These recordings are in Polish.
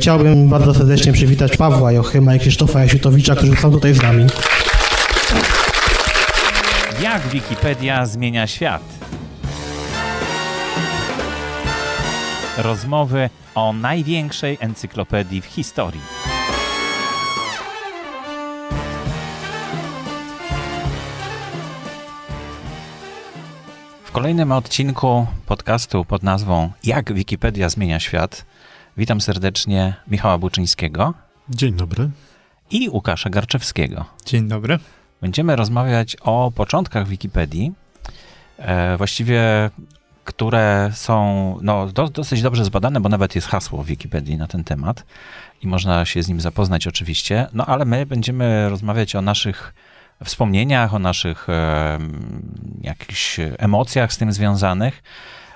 Chciałbym bardzo serdecznie przywitać Pawła Jochyma i Krzysztofa Jasiutowicza, którzy są tutaj z nami. Jak Wikipedia zmienia świat? Rozmowy o największej encyklopedii w historii. W kolejnym odcinku podcastu pod nazwą Jak Wikipedia zmienia świat Witam serdecznie Michała Buczyńskiego. Dzień dobry. I Łukasza Garczewskiego. Dzień dobry. Będziemy rozmawiać o początkach Wikipedii, e, właściwie które są no, do, dosyć dobrze zbadane, bo nawet jest hasło w Wikipedii na ten temat i można się z nim zapoznać oczywiście, no ale my będziemy rozmawiać o naszych wspomnieniach, o naszych e, jakichś emocjach z tym związanych.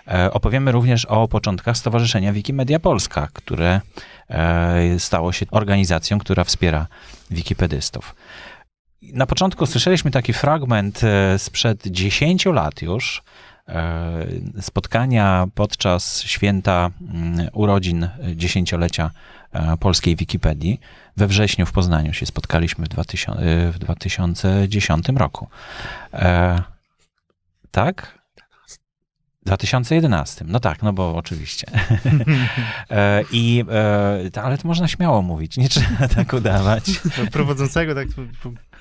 E, opowiemy również o początkach Stowarzyszenia Wikimedia Polska, które e, stało się organizacją, która wspiera wikipedystów. Na początku słyszeliśmy taki fragment e, sprzed 10 lat już, spotkania podczas święta mm, urodzin dziesięciolecia polskiej Wikipedii. We wrześniu w Poznaniu się spotkaliśmy w, 2010 roku. tak? 2011. No tak, no bo oczywiście. E, I, e, ale to można śmiało mówić, nie trzeba tak udawać. Prowadzącego tak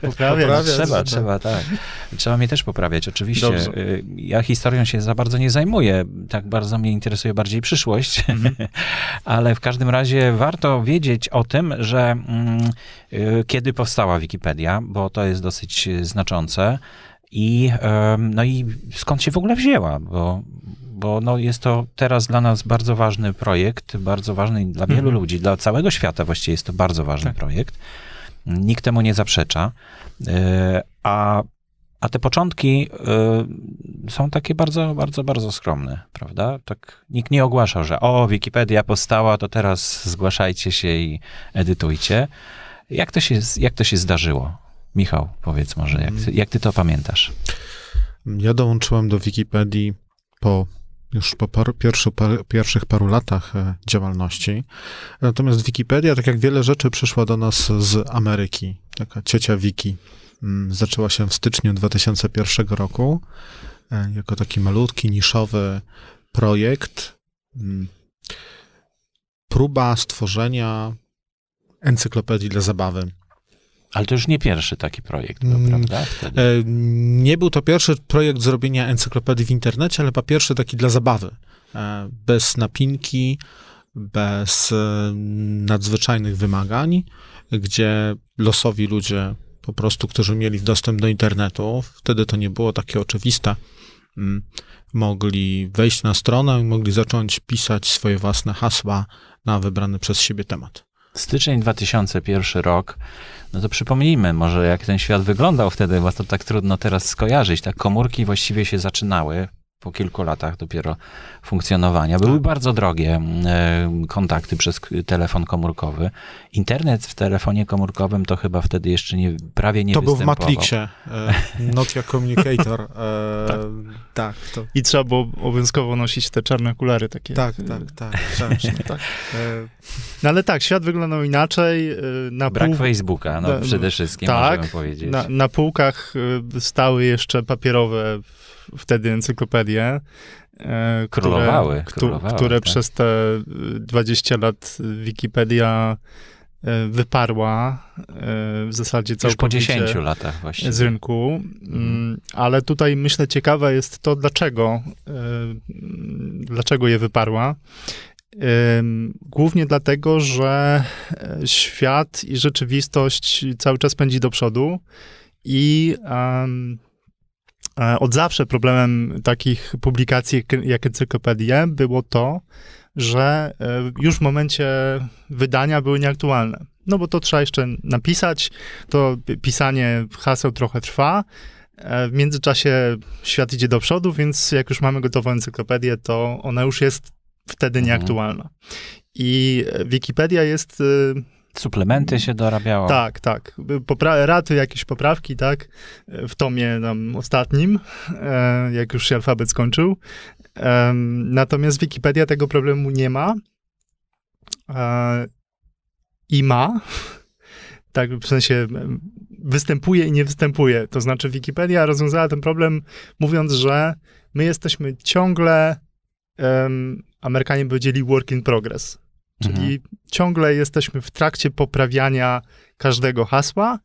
poprawiać. poprawiać trzeba, tak. trzeba, tak. Trzeba mnie też poprawiać, oczywiście. Dobrze. E, ja historią się za bardzo nie zajmuję, tak bardzo mnie interesuje bardziej przyszłość, mm ale w każdym razie warto wiedzieć o tym, że mm, e, kiedy powstała Wikipedia, bo to jest dosyć znaczące. I, no i skąd się w ogóle wzięła, bo, bo no jest to teraz dla nas bardzo ważny projekt, bardzo ważny dla wielu mhm. ludzi, dla całego świata właściwie jest to bardzo ważny tak. projekt. Nikt temu nie zaprzecza. E, a a te początki e, są takie bardzo, bardzo, bardzo skromne, prawda? Tak nikt nie ogłaszał, że o, Wikipedia powstała, to teraz zgłaszajcie się i edytujcie. Jak to się, jak to się zdarzyło? Michał, powiedz może, jak ty, jak ty to pamiętasz? Ja dołączyłem do Wikipedii po już po pierwszy, par, pierwszych paru latach e, działalności. Natomiast Wikipedia, tak jak wiele rzeczy, przyszła do nas z Ameryki. Taka ciocia Wiki. Mm, zaczęła się w styczniu 2001 roku e, jako taki malutki, niszowy projekt. Mm, próba stworzenia encyklopedii dla zabawy. Ale to już nie pierwszy taki projekt był, mm. prawda? Wtedy? E, nie był to pierwszy projekt zrobienia encyklopedii w internecie, ale po pierwszy taki dla zabawy. E, bez napinki, bez e, nadzwyczajnych wymagań, gdzie losowi ludzie po prostu, którzy mieli dostęp do internetu, wtedy to nie było takie oczywiste, mm, mogli wejść na stronę i mogli zacząć pisać swoje własne hasła na wybrany przez siebie temat. Styczeń 2001 rok, no to przypomnijmy może, jak ten świat wyglądał wtedy, bo to tak trudno teraz skojarzyć. Tak komórki właściwie się zaczynały, po kilku latach dopiero funkcjonowania. Były tak. bardzo drogie e, kontakty przez telefon komórkowy. Internet w telefonie komórkowym to chyba wtedy jeszcze nie, prawie nie to występował. To był w Matrixie, e, Nokia Communicator. E, tak. tak to... I trzeba było obowiązkowo nosić te czarne okulary takie. Tak, tak, tak. tak. No ale tak, świat wyglądał inaczej. Na Brak pół... Facebooka no, przede wszystkim, tak, możemy powiedzieć. Na, na półkach stały jeszcze papierowe wtedy encyklopedie, e, które, królowały, ktu, królowały, które tak. przez te 20 e, lat Wikipedia e, wyparła w zasadzie całkowicie. Już po 10 latach właśnie. Z rynku. Mm, mhm. Ale tutaj myślę ciekawe jest to, dlaczego, dlaczego je wyparła. Głównie dlatego, że świat i rzeczywistość cały czas pędzi do przodu i E, od zawsze problemem takich publikacji jak encyklopedie było to, że e, już w momencie wydania były nieaktualne. No bo to trzeba jeszcze napisać, to pisanie haseł trochę trwa. E, w międzyczasie świat idzie do przodu, więc jak już mamy gotową encyklopedię, to ona już jest wtedy mhm. nieaktualna. I Wikipedia jest y, Suplementy się dorabiało. Tak, tak. Popra- raty, jakieś poprawki, tak, w tomie tam ostatnim, e, jak już się alfabet skończył. Natomiast Wikipedia tego problemu nie ma e, i ma, tak w sensie występuje i nie występuje. To znaczy Wikipedia rozwiązała ten problem mówiąc, że my jesteśmy ciągle, um, Amerykanie by powiedzieli work in progress. Czyli mhm. ciągle jesteśmy w trakcie poprawiania każdego hasła,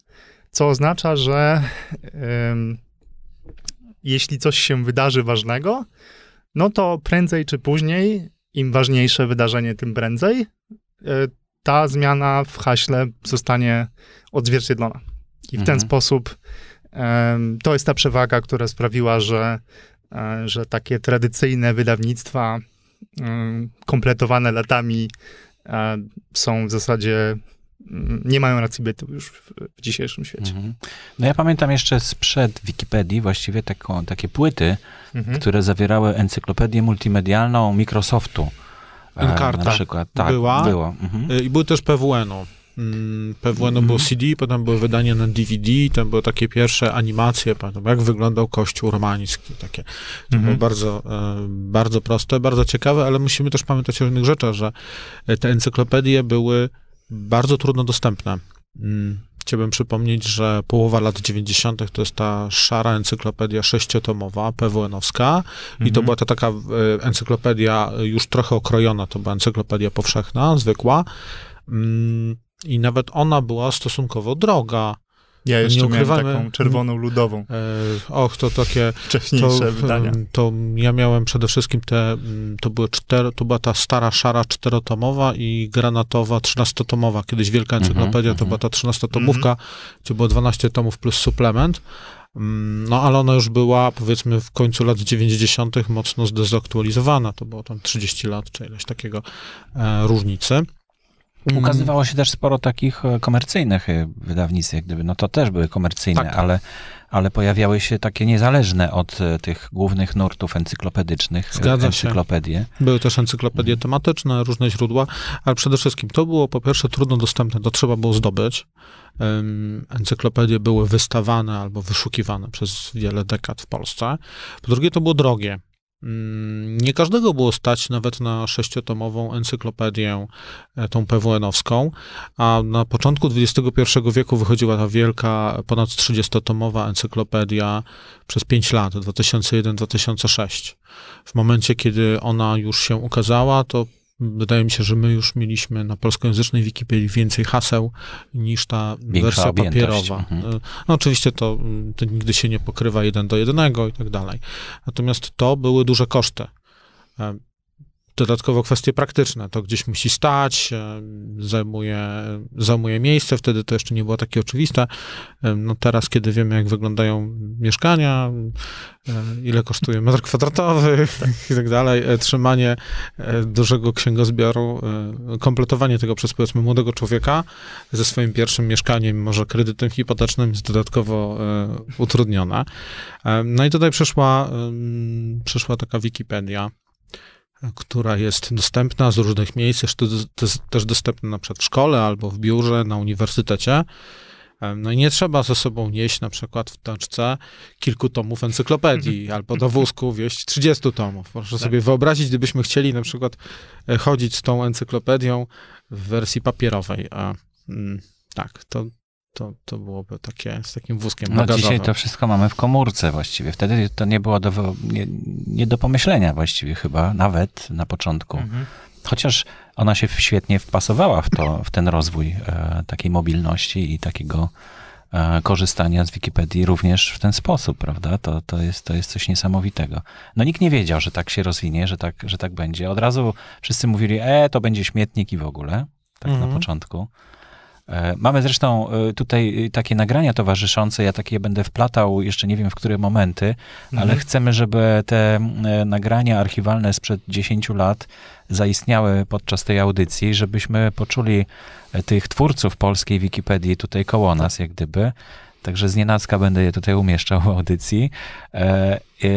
co oznacza, że um, jeśli coś się wydarzy ważnego, no to prędzej czy później, im ważniejsze wydarzenie, tym prędzej, e, ta zmiana w haśle zostanie odzwierciedlona. I w mhm. ten sposób um, to jest ta przewaga, która sprawiła, że, e, że takie tradycyjne wydawnictwa um, kompletowane latami są w zasadzie mm, nie mają racji bytu już w, w dzisiejszym świecie. Mhm. No ja pamiętam jeszcze sprzed Wikipedii właściwie taką, takie płyty, mhm. które zawierały encyklopedię multimedialną Microsoftu. E, Encarta na przykład. Tak, była. Było. Mhm. Y, I był też PWN-u. PWN mm. było CD, potem były wydanie na DVD, tam były takie pierwsze animacje, pamiętam, jak wyglądał kościół romański, takie. To było mhm. bardzo, e, bardzo proste, bardzo ciekawe, ale musimy też pamiętać o innych rzeczach, że e, te encyklopedie były bardzo trudno dostępne. Mm, chciałbym przypomnieć, że połowa lat 90. to jest ta szara encyklopedia sześciotomowa, PWN-owska i to mhm. była ta taka e, encyklopedia już trochę okrojona, to była encyklopedia powszechna, zwykła. Mm, i nawet ona była stosunkowo droga. Ja jeszcze nie ukrywamy, miałem taką czerwoną ludową. E, och, to takie... Wcześniejsze to, wydania. To ja miałem przede wszystkim te... To, były czter, to była ta stara, szara czterotomowa i granatowa trzynastotomowa. Kiedyś Wielka mhm, Encyklopedia mm -hmm, to mhm. była ta trzynastotomówka, mm -hmm. gdzie było 12 tomów plus suplement. No, ale ona już była, powiedzmy, w końcu lat 90. mocno zdezaktualizowana. To było tam 30 lat, czy ileś takiego e, różnicy. Mm. Ukazywało się też sporo takich e, komercyjnych e, wydawnictw, jak gdyby, no to też były komercyjne, tak. ale, ale pojawiały się takie niezależne od e, tych głównych nurtów encyklopedycznych. Zgadza encyklopedie. Się. Były też encyklopedie mm. tematyczne, różne źródła, ale przede wszystkim to było po pierwsze trudno dostępne, to trzeba było zdobyć. Encyklopedie były wystawane albo wyszukiwane przez wiele dekad w Polsce. Po drugie, to było drogie Mm, nie każdego było stać nawet na sześciotomową encyklopedię, e, tą PWN-owską, a na początku XXI wieku wychodziła ta wielka, ponad 30-tomowa encyklopedia przez 5 lat, 2001-2006. W momencie, kiedy ona już się ukazała, to Wydaje mi się, że my już mieliśmy na polskojęzycznej Wikipedii więcej haseł niż ta Większa wersja objętość. papierowa. Mhm. E, no, oczywiście to, to, nigdy się nie pokrywa jeden do jednego i tak dalej. Natomiast to były duże koszty. E, Dodatkowo kwestie praktyczne, to gdzieś musi stać, zajmuje, zajmuje miejsce, wtedy to jeszcze nie było takie oczywiste. No teraz, kiedy wiemy, jak wyglądają mieszkania, ile kosztuje metr kwadratowy i tak dalej, e, trzymanie e, dużego księgozbioru, e, kompletowanie tego przez powiedzmy młodego człowieka ze swoim pierwszym mieszkaniem, może kredytem hipotecznym jest dodatkowo utrudnione. No i tutaj przyszła, przyszła taka Wikipedia, która jest dostępna z różnych miejsc, jest też dostępna na przykład w szkole albo w biurze, na uniwersytecie. No i nie trzeba ze sobą nieść na przykład w taczce kilku tomów encyklopedii, mhm. albo do wózku wieść 30 tomów. Proszę tak. sobie wyobrazić, gdybyśmy chcieli na przykład e, chodzić z tą encyklopedią w wersji papierowej. A, mm, tak, to to, to byłoby takie z takim wózkiem. No dzisiaj to wszystko mamy w komórce właściwie. Wtedy to nie było do, nie, nie do pomyślenia właściwie chyba, nawet na początku. Mhm. Chociaż ona się świetnie wpasowała w, to, w ten rozwój e, takiej mobilności i takiego e, korzystania z Wikipedii również w ten sposób, prawda? To, to, jest, to jest coś niesamowitego. No nikt nie wiedział, że tak się rozwinie, że tak, że tak będzie. Od razu wszyscy mówili, e, to będzie śmietnik i w ogóle, tak mhm. na początku. E, mamy zresztą e, tutaj e, takie nagrania towarzyszące, ja takie będę wplatał, jeszcze nie wiem w które momenty, ale mhm. chcemy, żeby te nagrania archiwalne sprzed 10 lat zaistniały podczas tej audycji, żebyśmy poczuli tych twórców polskiej Wikipedii tutaj koło tak. nas, jak gdyby. Także z nienacka będę je tutaj umieszczał w audycji,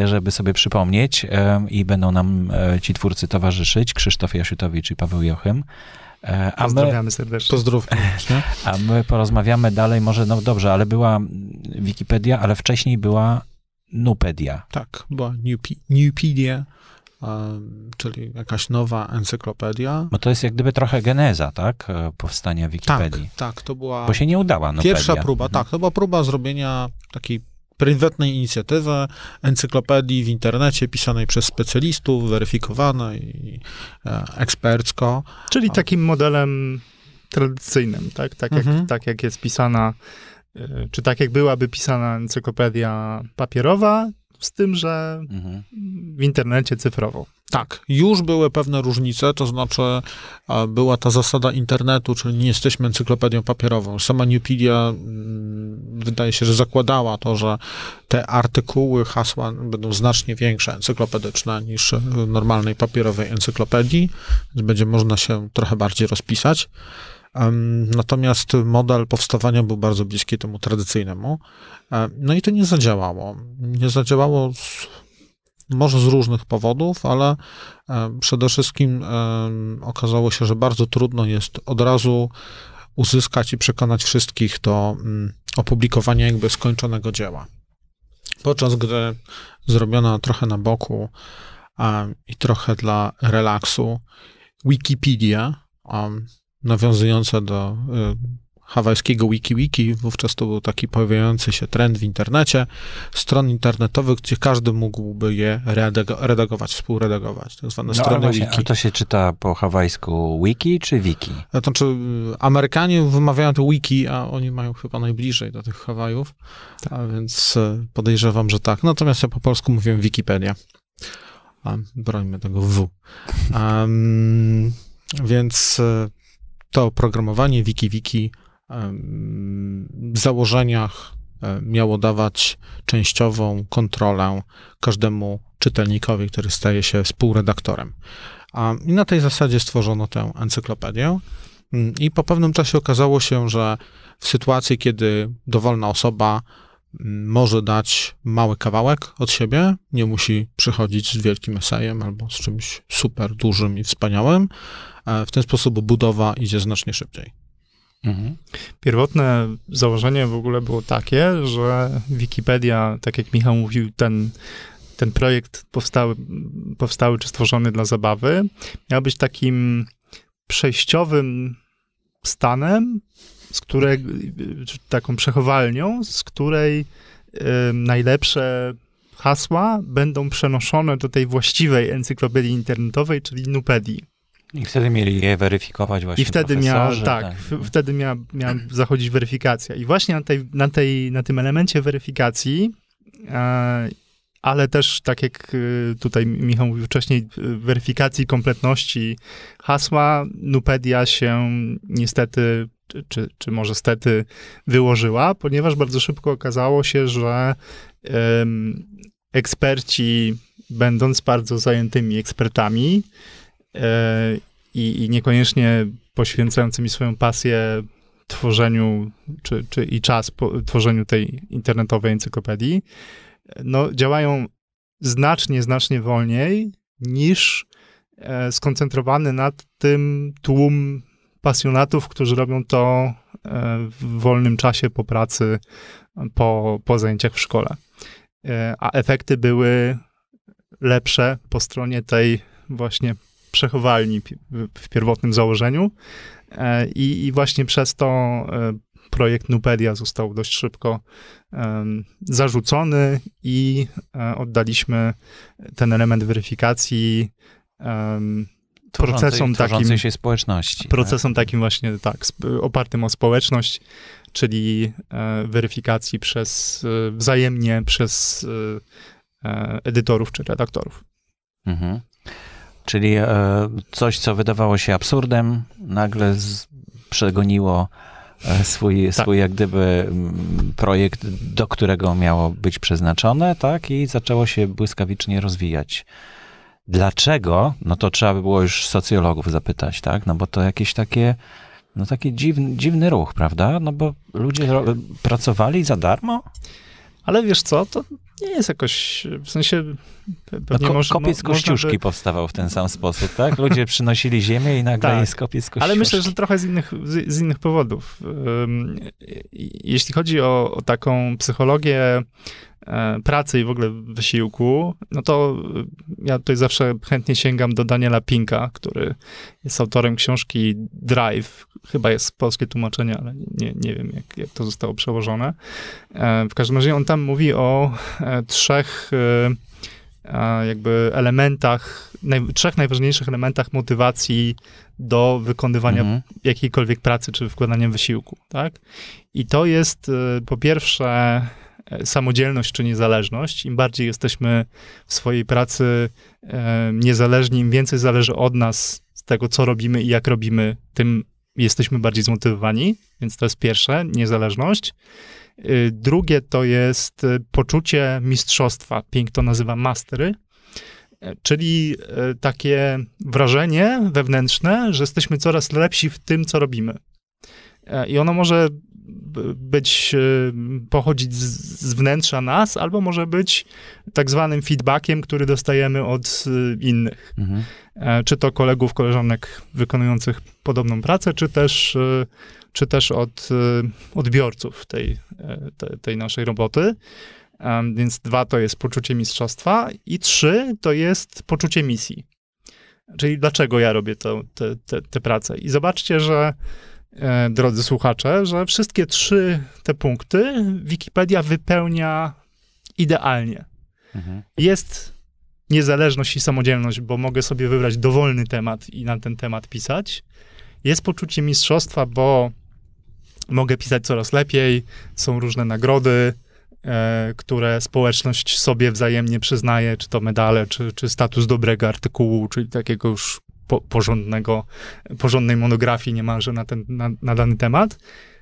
żeby sobie przypomnieć i będą nam ci twórcy towarzyszyć, Krzysztof Jasiutowicz i Paweł Jochym. E, a Pozdrawiamy my, serdecznie. Pozdrówmy. A my porozmawiamy dalej, może, no dobrze, ale była Wikipedia, ale wcześniej była Nupedia. Tak, była Newpedia, czyli jakaś nowa encyklopedia. Bo to jest jak gdyby trochę geneza, tak, e, powstania tak, Wikipedii. Tak, tak, to była... Bo się nie udała Nupedia. Pierwsza próba, mhm. tak, to była próba zrobienia takiej prywatna inicjatywa encyklopedii w internecie pisanej przez specjalistów, weryfikowanej e, ekspercko. Czyli takim modelem tradycyjnym, tak? Tak, mhm. jak, tak jak jest pisana, e, czy tak jak byłaby pisana encyklopedia papierowa, z tym, że mhm. w internecie cyfrowo. Tak, już były pewne różnice, to znaczy była ta zasada internetu, czyli nie jesteśmy encyklopedią papierową. Sama Newpedia mm, wydaje się, że zakładała to, że te artykuły, hasła będą znacznie większe, encyklopedyczne niż w normalnej papierowej encyklopedii, więc będzie można się trochę bardziej rozpisać. Natomiast model powstawania był bardzo bliski temu tradycyjnemu. E, no i to nie zadziałało. Nie zadziałało z, może z różnych powodów, ale e, przede wszystkim e, okazało się, że bardzo trudno jest od razu uzyskać i przekonać wszystkich do mm, opublikowania jakby skończonego dzieła. Podczas gdy zrobiona trochę na boku i trochę dla relaksu Wikipedia nawiązująca do y, hawajskiego WikiWiki. Wówczas to był taki pojawiający się trend w internecie, stron internetowych, gdzie każdy mógłby je redagować, współredagować, tak zwane no, strony właśnie, wiki. A to się czyta po hawajsku wiki czy wiki? To znaczy Amerykanie wymawiają to wiki, a oni mają chyba najbliżej do tych Hawajów, tak. a więc y, podejrzewam, że tak. Natomiast ja po polsku mówię Wikipedia. A, brońmy tego W. Um, więc y, to oprogramowanie WikiWiki w założeniach e, miało dawać częściową kontrolę każdemu czytelnikowi, który staje się współredaktorem. I na tej zasadzie stworzono tę encyklopedię. Mm, I po pewnym czasie okazało się, że w sytuacji, kiedy dowolna osoba mm, może dać mały kawałek od siebie, nie musi przychodzić z wielkim esejem albo z czymś super dużym i wspaniałym, E, w ten sposób budowa idzie znacznie szybciej. Mhm. Pierwotne założenie w ogóle było takie, że Wikipedia, tak jak Michał mówił, ten, ten projekt powstały, powstały czy stworzony dla zabawy, miał być takim przejściowym stanem, z której, taką przechowalnią, z której y, najlepsze hasła będą przenoszone do tej właściwej encyklopedii internetowej, czyli Nupedii. I wtedy mieli je weryfikować właśnie I wtedy miała, tak, tak. W, wtedy miała, miała zachodzić weryfikacja. I właśnie na, tej, na, tej, na tym elemencie weryfikacji, e, ale też tak jak e, tutaj Michał mówił wcześniej, e, weryfikacji kompletności hasła, Nupedia się niestety czy, czy może stety wyłożyła, ponieważ bardzo szybko okazało się, że um, eksperci, będąc bardzo zajętymi ekspertami, E, i, i niekoniecznie poświęcającymi swoją pasję tworzeniu czy, czy i czas tworzeniu tej internetowej encyklopedii, no, działają znacznie, znacznie wolniej niż e, skoncentrowany nad tym tłum pasjonatów, którzy robią to e, w wolnym czasie po pracy, po, po zajęciach w szkole. E, a efekty były lepsze po stronie tej właśnie przechowalni w pierwotnym założeniu e, i, i właśnie przez to e, projekt Nupedia został dość szybko zarzucony i e, oddaliśmy ten element weryfikacji um, tworzącej, procesom takim się społeczności. Tak? Procesom tak? takim właśnie tak opartym o społeczność, czyli weryfikacji przez wzajemnie przez edytorów czy redaktorów. Mhm. Czyli e, coś, co wydawało się absurdem, nagle z, przegoniło e, swój, tak. swój jak gdyby mm, projekt, do którego miało być przeznaczone, tak? I zaczęło się błyskawicznie rozwijać. Dlaczego? No to trzeba by było już socjologów zapytać, tak? No bo to jakieś takie, no taki dziwny, dziwny ruch, prawda? No bo ludzie pracowali za darmo. Ale wiesz co, to nie jest jakoś, w sensie... no, ko kopiec mo kościuszki by... powstawał w ten sam sposób, tak? Ludzie przynosili ziemię i nagle tak, jest kopiec kościuszki. Ale myślę, że trochę z innych, z, z innych powodów. Jeśli chodzi o, o taką psychologię E, pracy i w ogóle wysiłku, no to e, ja tutaj zawsze chętnie sięgam do Daniela Pinka, który jest autorem książki Drive. Chyba jest polskie tłumaczenie, ale nie, nie wiem, jak, jak to zostało przełożone. E, w każdym razie on tam mówi o trzech jakby elementach, naj, trzech najważniejszych elementach motywacji do wykonywania mhm. jakiejkolwiek pracy czy wkładania wysiłku, tak? I to jest po pierwsze E, samodzielność czy niezależność. Im bardziej jesteśmy w swojej pracy e, niezależni, im więcej zależy od nas, z tego co robimy i jak robimy, tym jesteśmy bardziej zmotywowani, więc to jest pierwsze, niezależność. E, drugie to jest poczucie mistrzostwa. Pink to nazywa mastery, czyli takie wrażenie wewnętrzne, że jesteśmy coraz lepsi w tym, co robimy. I ono może być, e, pochodzić z, wnętrza nas, albo może być tak zwanym feedbackiem, który dostajemy od e, innych. Mhm. E, czy to kolegów, koleżanek wykonujących podobną pracę, czy też, czy też od odbiorców tej, tej naszej roboty. Więc dwa to jest poczucie mistrzostwa i trzy to jest poczucie misji. Czyli dlaczego ja robię tę pracę. I zobaczcie, że E, drodzy słuchacze, że wszystkie trzy te punkty Wikipedia wypełnia idealnie. Mhm. Jest niezależność i samodzielność, bo mogę sobie wybrać dowolny temat i na ten temat pisać. Jest poczucie mistrzostwa, bo mogę pisać coraz lepiej, są różne nagrody, e, które społeczność sobie wzajemnie przyznaje, czy to medale, czy, czy status dobrego artykułu, czyli takiego już po, porządnego, porządnej monografii niemalże na, ten, na, na dany temat.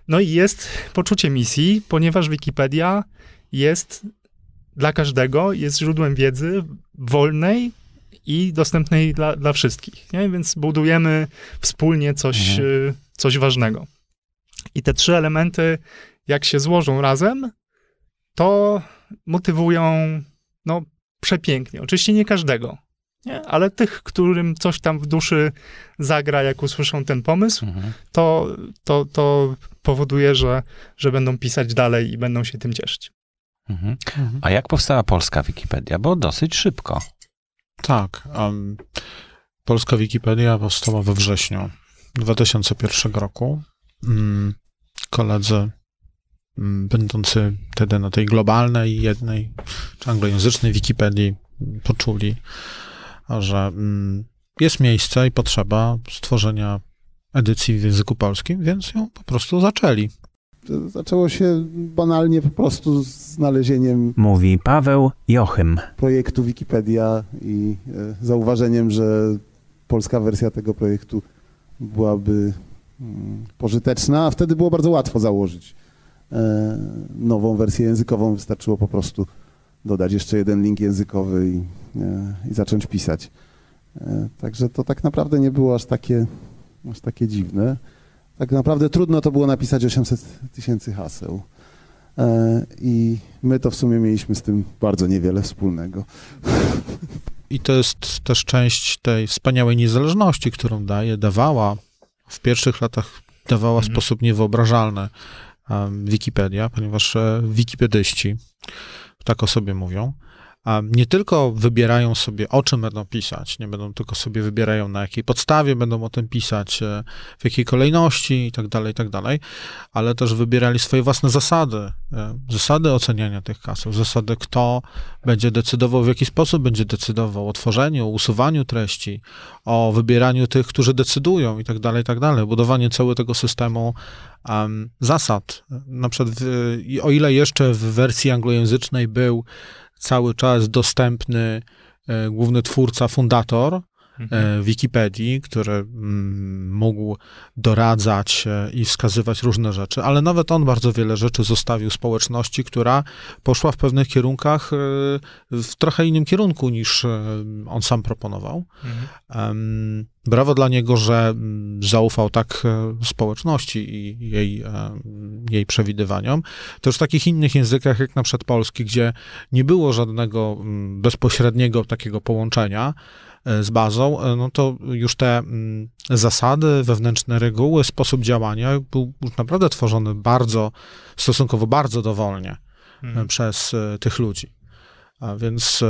No i jest poczucie misji, ponieważ Wikipedia jest dla każdego, jest źródłem wiedzy wolnej i dostępnej dla, dla wszystkich. Nie? Więc budujemy wspólnie coś, mhm. Y, coś ważnego. I te trzy elementy, jak się złożą razem, to motywują no, przepięknie. Oczywiście nie każdego, nie? ale tych, którym coś tam w duszy zagra, jak usłyszą ten pomysł, mhm. to, to, to powoduje, że, że będą pisać dalej i będą się tym cieszyć. Mhm. mhm. A jak powstała polska Wikipedia? Bo dosyć szybko. Tak. Um, polska Wikipedia powstała we wrześniu 2001 roku. Mm, koledzy mm, będący wtedy na tej globalnej, jednej czy anglojęzycznej Wikipedii mm, poczuli, że mm, jest miejsce i potrzeba stworzenia edycji w języku polskim, więc ją po prostu zaczęli. Zaczęło się banalnie po prostu z znalezieniem. Mówi Paweł Jochym. Projektu Wikipedia i e, zauważeniem, że polska wersja tego projektu byłaby mm, pożyteczna, a wtedy było bardzo łatwo założyć e, nową wersję językową. Wystarczyło po prostu dodać jeszcze jeden link językowy i, e, i zacząć pisać. E, także to tak naprawdę nie było aż takie, aż takie dziwne. Tak naprawdę trudno to było napisać 800 tysięcy haseł. E, I my to w sumie mieliśmy z tym bardzo niewiele wspólnego. I to jest też część tej wspaniałej niezależności, którą daje, dawała w pierwszych latach, dawała mhm. sposób niewyobrażalny Wikipedia, ponieważ wikipedyści tak o sobie mówią nie tylko wybierają sobie, o czym będą pisać, nie będą tylko sobie wybierają, na jakiej podstawie będą o tym pisać, e, w jakiej kolejności i tak dalej, i tak dalej, ale też wybierali swoje własne zasady, e, zasady oceniania tych kasów, zasady, kto będzie decydował, w jaki sposób będzie decydował o tworzeniu, o usuwaniu treści, o wybieraniu tych, którzy decydują i tak dalej, i tak dalej. Budowanie całego tego systemu um, zasad. Na przykład, w, o ile jeszcze w wersji anglojęzycznej był cały czas dostępny e, główny twórca, fundator, Mhm. E, Wikipedii, który mm, mógł doradzać e, i wskazywać różne rzeczy, ale nawet on bardzo wiele rzeczy zostawił społeczności, która poszła w pewnych kierunkach e, w trochę innym kierunku niż on sam proponował. Mhm. Brawo dla niego, że mm, zaufał tak społeczności i jej, jej przewidywaniom. Też w takich innych językach, jak na przykład polski, gdzie nie było żadnego mm, bezpośredniego takiego połączenia, E, z bazą, e, no to już te mm, zasady, wewnętrzne reguły, sposób działania był już naprawdę tworzony bardzo, stosunkowo bardzo dowolnie e, mhm. przez tych ludzi. A więc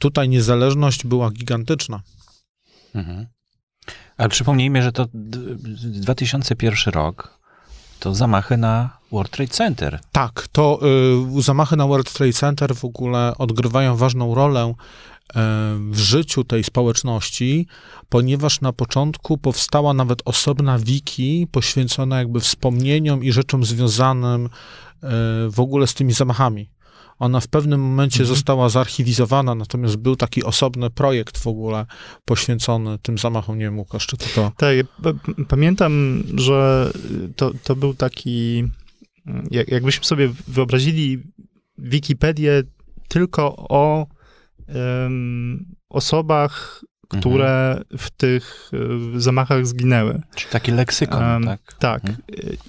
tutaj niezależność była gigantyczna. Mhm. Ale przypomnijmy, że to 2001 rok to zamachy na World Trade Center. Tak, to y, zamachy na World Trade Center w ogóle odgrywają ważną rolę E, w życiu tej społeczności, ponieważ na początku powstała nawet osobna wiki poświęcona jakby wspomnieniom i rzeczom związanym e, w ogóle z tymi zamachami. Ona w pewnym momencie mhm. została zarchiwizowana, natomiast był taki osobny projekt w ogóle poświęcony tym zamachom. Nie wiem, Łukasz, czy to to? Tak, pamiętam, że to, to był taki... jakbyśmy sobie wyobrazili Wikipedię tylko o um, osobach, które mhm. w tych e, zamachach zginęły. Czyli taki leksykon, um, tak? Tak. Mhm.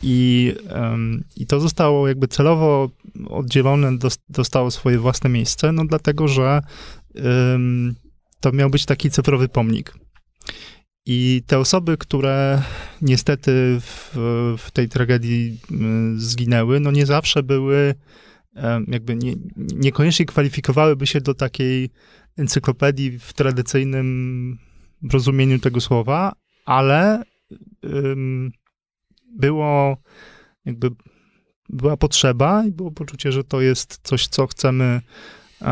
I, um, I to zostało jakby celowo oddzielone, dostało swoje własne miejsce, no dlatego, że um, to miał być taki cyfrowy pomnik. I te osoby, które niestety w, w tej tragedii zginęły, no nie zawsze były jakby nie, niekoniecznie kwalifikowałyby się do takiej encyklopedii w tradycyjnym rozumieniu tego słowa, ale było jakby była potrzeba i było poczucie, że to jest coś, co chcemy,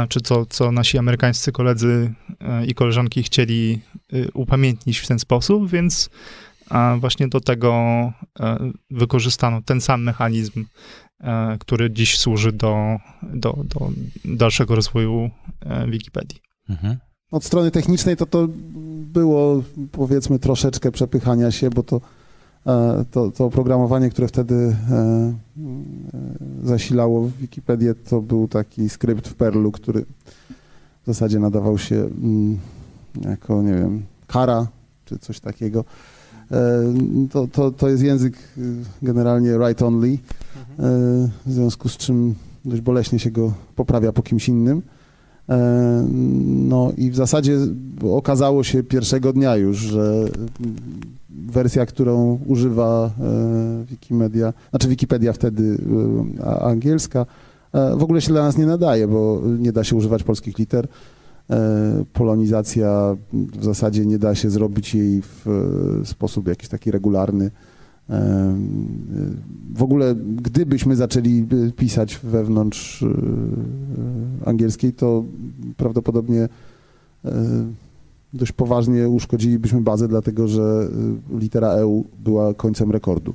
czy co, co nasi amerykańscy koledzy e, i koleżanki chcieli y, upamiętnić w ten sposób, więc właśnie do tego e, wykorzystano ten sam mechanizm E, który dziś służy do, do, do dalszego rozwoju e, Wikipedii. Mhm. Od strony technicznej to to było powiedzmy troszeczkę przepychania się, bo to, e, to, to oprogramowanie, które wtedy zasilało Wikipedię, to był taki skrypt w Perlu, który w zasadzie nadawał się mm, jako, nie wiem, kara czy coś takiego. E, to, to, to jest język y, generalnie right only, e, w związku z czym dość boleśnie się go poprawia po kimś innym. E, no i w zasadzie okazało się pierwszego dnia już, że wersja, którą używa Wikimedia, znaczy Wikipedia wtedy angielska, w ogóle się dla nas nie nadaje, bo nie da się używać polskich liter. E, polonizacja w zasadzie nie da się zrobić jej w e, sposób jakiś taki regularny. E, w ogóle, gdybyśmy zaczęli pisać wewnątrz angielskiej, to prawdopodobnie dość poważnie uszkodzilibyśmy bazę, dlatego że litera EU była końcem rekordu.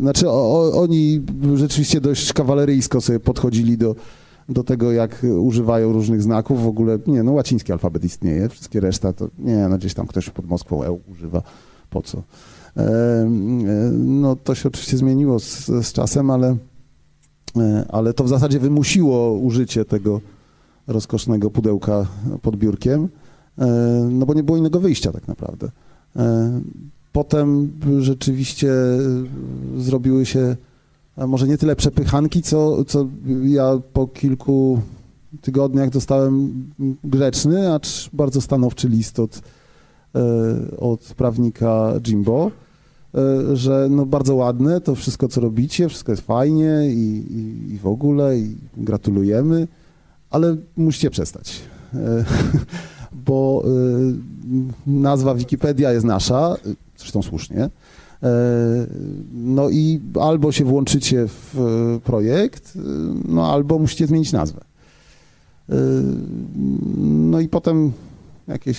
Znaczy, o, oni rzeczywiście dość kawaleryjsko sobie podchodzili do do tego, jak używają różnych znaków. W ogóle, nie, no łaciński alfabet istnieje, wszystkie reszta to, nie, no gdzieś tam ktoś pod Moskwą EU używa, po co. E, e, no to się oczywiście zmieniło z, z czasem, ale, e, ale to w zasadzie wymusiło użycie tego rozkosznego pudełka pod biurkiem, no bo nie było innego wyjścia tak naprawdę. Potem rzeczywiście zrobiły się może nie tyle przepychanki, co, co ja po kilku tygodniach dostałem grzeczny, acz bardzo stanowczy list od, e, od prawnika Jimbo, e, że no bardzo ładne to wszystko, co robicie, wszystko jest fajnie i, i, i w ogóle i gratulujemy, ale musicie przestać. E, bo nazwa Wikipedia jest nasza, zresztą słusznie, E, no i albo się włączycie w e, projekt, e, no albo musicie zmienić nazwę. No i potem jakieś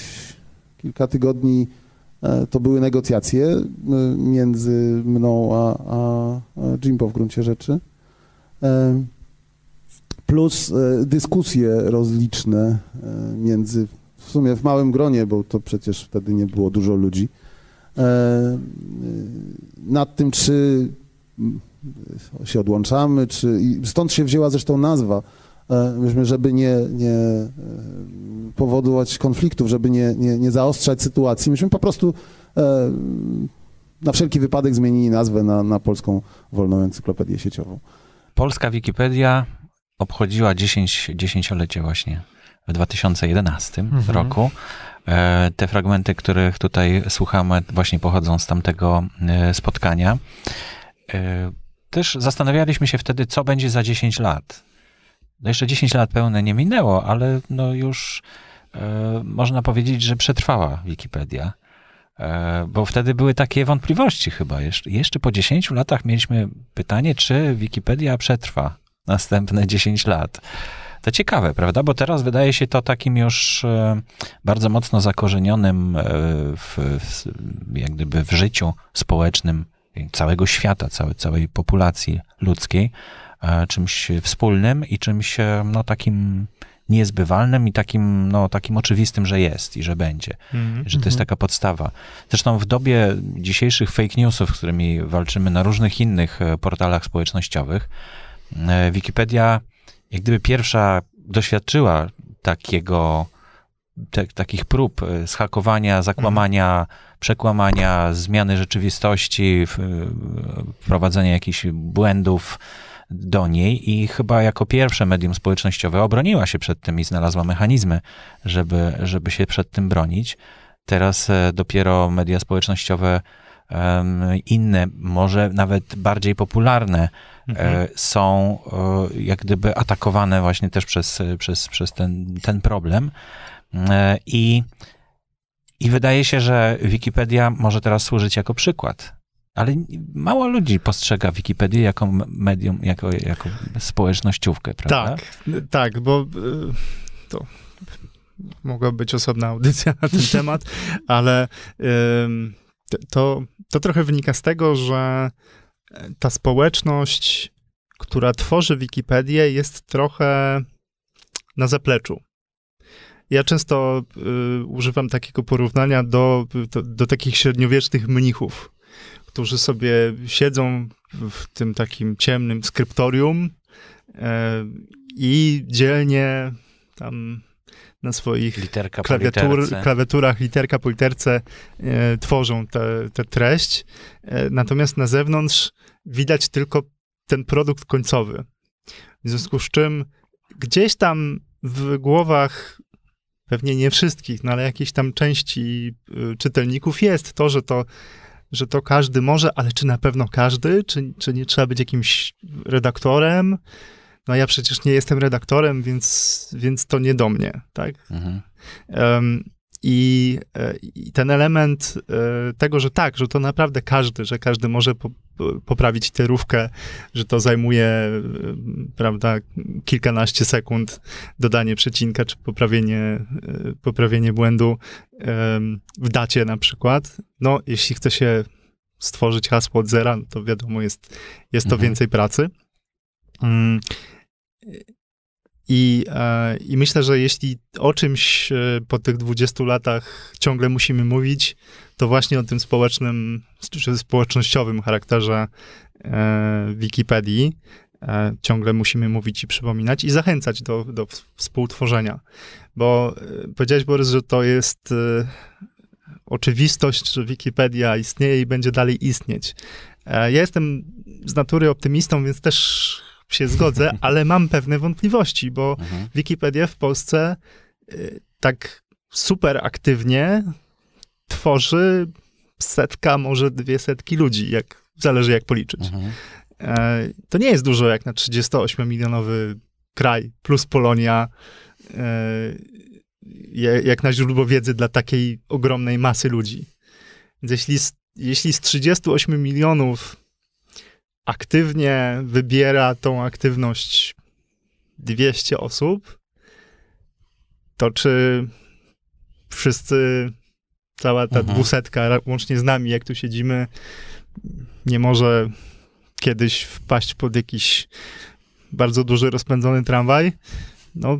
kilka tygodni to były negocjacje między mną a, a Jimbo w gruncie rzeczy. Plus dyskusje rozliczne między, w sumie w małym gronie, bo to przecież wtedy nie było dużo ludzi E, e, nad tym, czy się odłączamy, czy stąd się wzięła zresztą nazwa, e, żeby nie, nie powodować konfliktów, żeby nie, nie, nie zaostrzać sytuacji. Myśmy po prostu na wszelki wypadek zmienili nazwę na, na polską wolną encyklopedię sieciową. Polska Wikipedia obchodziła 10, dziesięciolecie właśnie w 2011 mhm. roku. E, te fragmenty, których tutaj słuchamy, właśnie pochodzą z tamtego e, spotkania. E, też zastanawialiśmy się wtedy, co będzie za 10 lat. No jeszcze 10 lat pełne nie minęło, ale no już można powiedzieć, że przetrwała Wikipedia. Bo wtedy były takie wątpliwości chyba. Jeszcze, jeszcze po 10 latach mieliśmy pytanie, czy Wikipedia przetrwa następne 10 lat. To ciekawe, prawda? Bo teraz wydaje się to takim już e, bardzo mocno zakorzenionym e, w, w jak gdyby w życiu społecznym całego świata, całej, całej populacji ludzkiej, e, czymś wspólnym i czymś no, takim niezbywalnym i takim, no, takim oczywistym, że jest i że będzie. Mm, że to jest mhm. taka podstawa. Zresztą w dobie dzisiejszych fake newsów, z którymi walczymy na różnych innych portalach społecznościowych, Wikipedia jak gdyby pierwsza doświadczyła takiego, te, tak, takich prób e, schakowania, zakłamania, przekłamania, zmiany rzeczywistości, e, wprowadzenia jakichś błędów do niej i chyba jako pierwsze medium społecznościowe obroniła się przed tym i znalazła mechanizmy, żeby, żeby się przed tym bronić. Teraz e, dopiero media społecznościowe inne, może nawet bardziej popularne, e, mhm. są e, jak gdyby atakowane właśnie też przez, przez, przez ten, ten problem. E, I, I wydaje się, że Wikipedia może teraz służyć jako przykład. Ale mało ludzi postrzega Wikipedię jako medium, jako, jako społecznościówkę, prawda? Tak, tak, bo to mogłaby być osobna audycja na ten temat, ale to, to trochę wynika z tego, że ta społeczność, która tworzy Wikipedię, jest trochę na zapleczu. Ja często y, używam takiego porównania do, do, do takich średniowiecznych mnichów, którzy sobie siedzą w tym takim ciemnym skryptorium y, i dzielnie tam na swoich Literka klawiatur, klawiaturach, literka po literce e, tworzą tę treść. E, natomiast na zewnątrz widać tylko ten produkt końcowy. W związku z czym gdzieś tam w głowach pewnie nie wszystkich, no ale jakiejś tam części e, czytelników jest to, że to że to każdy może, ale czy na pewno każdy? Czy, czy nie trzeba być jakimś redaktorem? no ja przecież nie jestem redaktorem, więc, więc to nie do mnie, tak? Mhm. Um, i, e, I, ten element e, tego, że tak, że to naprawdę każdy, że każdy może po, poprawić literówkę, że to zajmuje, e, prawda, kilkanaście sekund dodanie przecinka czy poprawienie, poprawienie błędu w dacie na przykład. No, jeśli chce się stworzyć hasło od zera, no to wiadomo, jest, jest to mhm. więcej pracy. Mm, I, e, I myślę, że jeśli o czymś e, po tych 20 latach ciągle musimy mówić, to właśnie o tym społecznym, czy społecznościowym charakterze e, Wikipedii ciągle musimy mówić i przypominać i zachęcać do, do współtworzenia. Bo powiedziałeś, Borys, że to jest oczywistość, że Wikipedia istnieje i będzie dalej istnieć. Ja jestem z natury optymistą, więc też się zgodzę, ale mam pewne wątpliwości, bo mhm. Wikipedia w Polsce y, tak super aktywnie tworzy setka, może dwie setki ludzi, jak, zależy jak policzyć. Mhm. E, to nie jest dużo jak na 38-milionowy kraj plus Polonia. E, jak na źródło wiedzy dla takiej ogromnej masy ludzi. Więc jeśli jeśli z 38 milionów aktywnie wybiera tą aktywność 200 osób, to czy wszyscy, cała ta mhm. dwusetka, łącznie z nami, jak tu siedzimy, nie może kiedyś wpaść pod jakiś bardzo duży, rozpędzony tramwaj? No,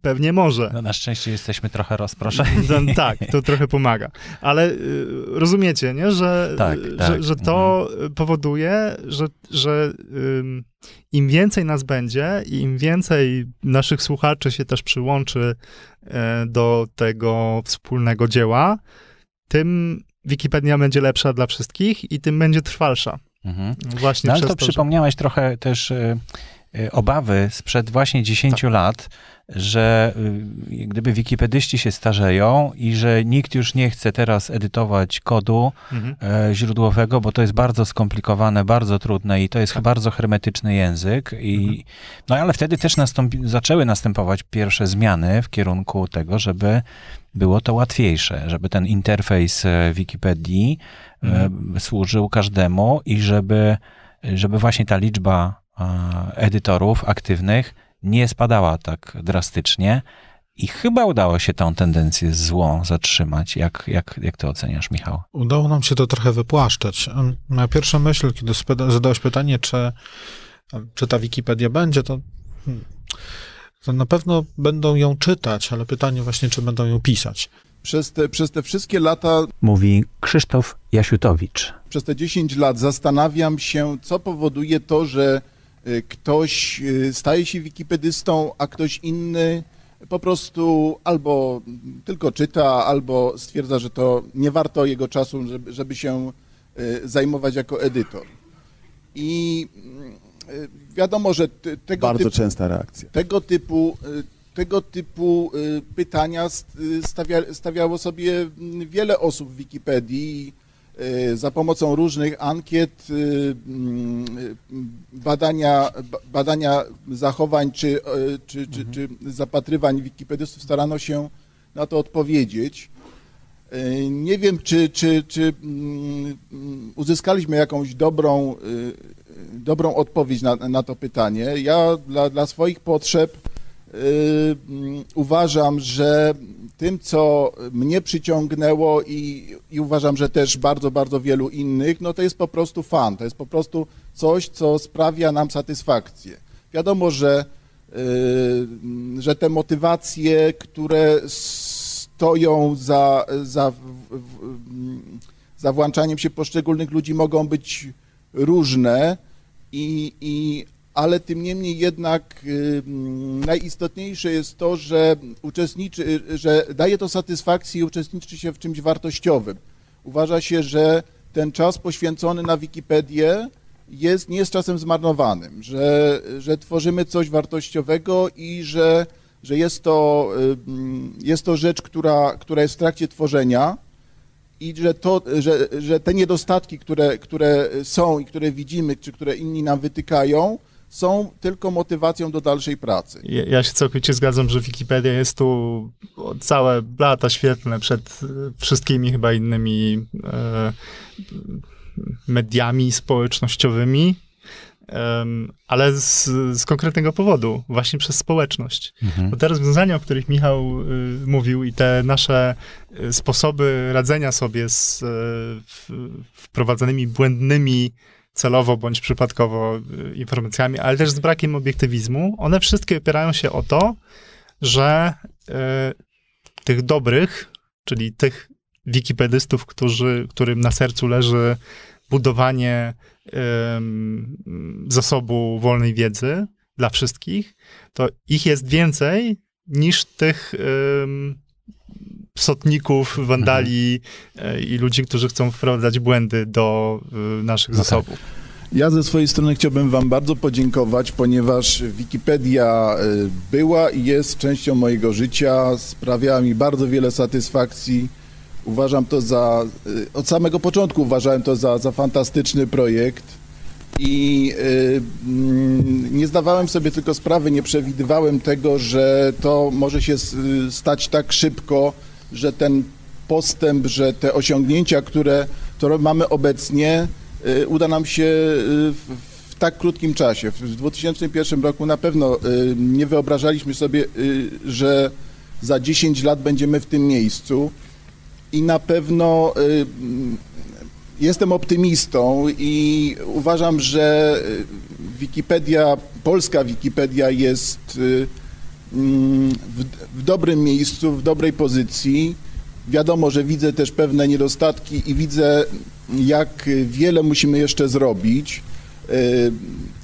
Pewnie może. No na szczęście jesteśmy trochę rozproszeni. No, no tak, to trochę pomaga. Ale y, rozumiecie, nie? Że, tak, y, tak. że, tak. że, to mhm. powoduje, że, że im więcej nas będzie i im więcej naszych słuchaczy się też przyłączy e, do tego wspólnego dzieła, tym Wikipedia będzie lepsza dla wszystkich i tym będzie trwalsza. Mhm. Właśnie no, ale to, to przypomniałeś że... trochę też y, Y, obawy sprzed właśnie 10 tak. lat, że y, gdyby wikipedyści się starzeją i że nikt już nie chce teraz edytować kodu mhm. E, źródłowego, bo to jest bardzo skomplikowane, bardzo trudne i to jest tak. bardzo hermetyczny język. I, mhm. No ale wtedy też nastąpi, zaczęły następować pierwsze zmiany w kierunku tego, żeby było to łatwiejsze, żeby ten interfejs e, Wikipedii e, mhm. służył każdemu i żeby, żeby właśnie ta liczba E, edytorów aktywnych nie spadała tak drastycznie. I chyba udało się tą tendencję złą zatrzymać. Jak, jak, jak ty oceniasz, Michał? Udało nam się to trochę wypłaszczać. E, moja pierwsza myśl, kiedy zadałeś pytanie, czy, e, czy ta Wikipedia będzie, to, hmm, to na pewno będą ją czytać, ale pytanie właśnie, czy będą ją pisać. Przez te, przez te wszystkie lata. Mówi Krzysztof Jasiutowicz. Przez te 10 lat zastanawiam się, co powoduje to, że Y, ktoś y, staje się wikipedystą, a ktoś inny po prostu albo tylko czyta, albo stwierdza, że to nie warto jego czasu, żeby, żeby się y, zajmować jako edytor. I wiadomo, że tego Bardzo typu, częsta reakcja. Tego typu, tego typu pytania stawia, stawiało sobie mm, wiele osób w Wikipedii Y, za pomocą różnych ankiet, y, mm, badania, badania zachowań czy, y, czy, czy, mhm. czy zapatrywań wikipedystów starano się na to odpowiedzieć. Nie wiem, czy, czy, czy mm, uzyskaliśmy jakąś dobrą, dobrą odpowiedź na, na to pytanie. Ja dla, dla swoich potrzeb Yy, uważam, że tym, co mnie przyciągnęło i, i, uważam, że też bardzo, bardzo wielu innych, no to jest po prostu fan, to jest po prostu coś, co sprawia nam satysfakcję. Wiadomo, że, yy, że te motywacje, które stoją za, za, za włączaniem się poszczególnych ludzi mogą być różne i, i ale tym niemniej jednak y, mm, najistotniejsze jest to, że uczestniczy, y, że daje to satysfakcję i uczestniczy się w czymś wartościowym. Uważa się, że ten czas poświęcony na Wikipedię jest, nie jest czasem zmarnowanym, że, że tworzymy coś wartościowego i że, że jest, to, y, mm, jest to rzecz, która, która jest w trakcie tworzenia i że, to, że, że te niedostatki, które, które są i które widzimy, czy które inni nam wytykają, są tylko motywacją do dalszej pracy. Ja, ja się całkowicie zgadzam, że Wikipedia jest tu całe lata świetne przed e, wszystkimi chyba innymi e, mediami społecznościowymi, ale z, z, konkretnego powodu, właśnie przez społeczność. Mhm. Bo te rozwiązania, o których Michał y, mówił i te nasze e, sposoby radzenia sobie z y, wprowadzanymi błędnymi celowo bądź przypadkowo y, informacjami, ale też z brakiem obiektywizmu. one wszystkie opierają się o to, że y, tych dobrych, czyli tych wikipedystów, którzy, którym na sercu leży budowanie y, zasobu wolnej wiedzy dla wszystkich, to ich jest więcej niż tych y, psotników, wandali mhm. i ludzi, którzy chcą wprowadzać błędy do e, naszych no tak. zasobów. Tak. Ja ze swojej strony chciałbym Wam bardzo podziękować, ponieważ Wikipedia e, była i jest częścią mojego życia, sprawiała mi bardzo wiele satysfakcji. Uważam to za, od samego początku uważałem to za, za fantastyczny projekt i mm, nie zdawałem sobie tylko sprawy, nie przewidywałem tego, że to może się stać tak szybko, że ten postęp, że te osiągnięcia, które, które mamy obecnie, y, uda nam się y, w tak krótkim czasie. W 2001 roku na pewno y, nie wyobrażaliśmy sobie, że za 10 lat będziemy w tym miejscu i na pewno mm, jestem optymistą i uważam, że Wikipedia, polska Wikipedia jest Mm, w, w dobrym miejscu, w dobrej pozycji. Wiadomo, że widzę też pewne niedostatki i widzę, jak wiele musimy jeszcze zrobić. Y,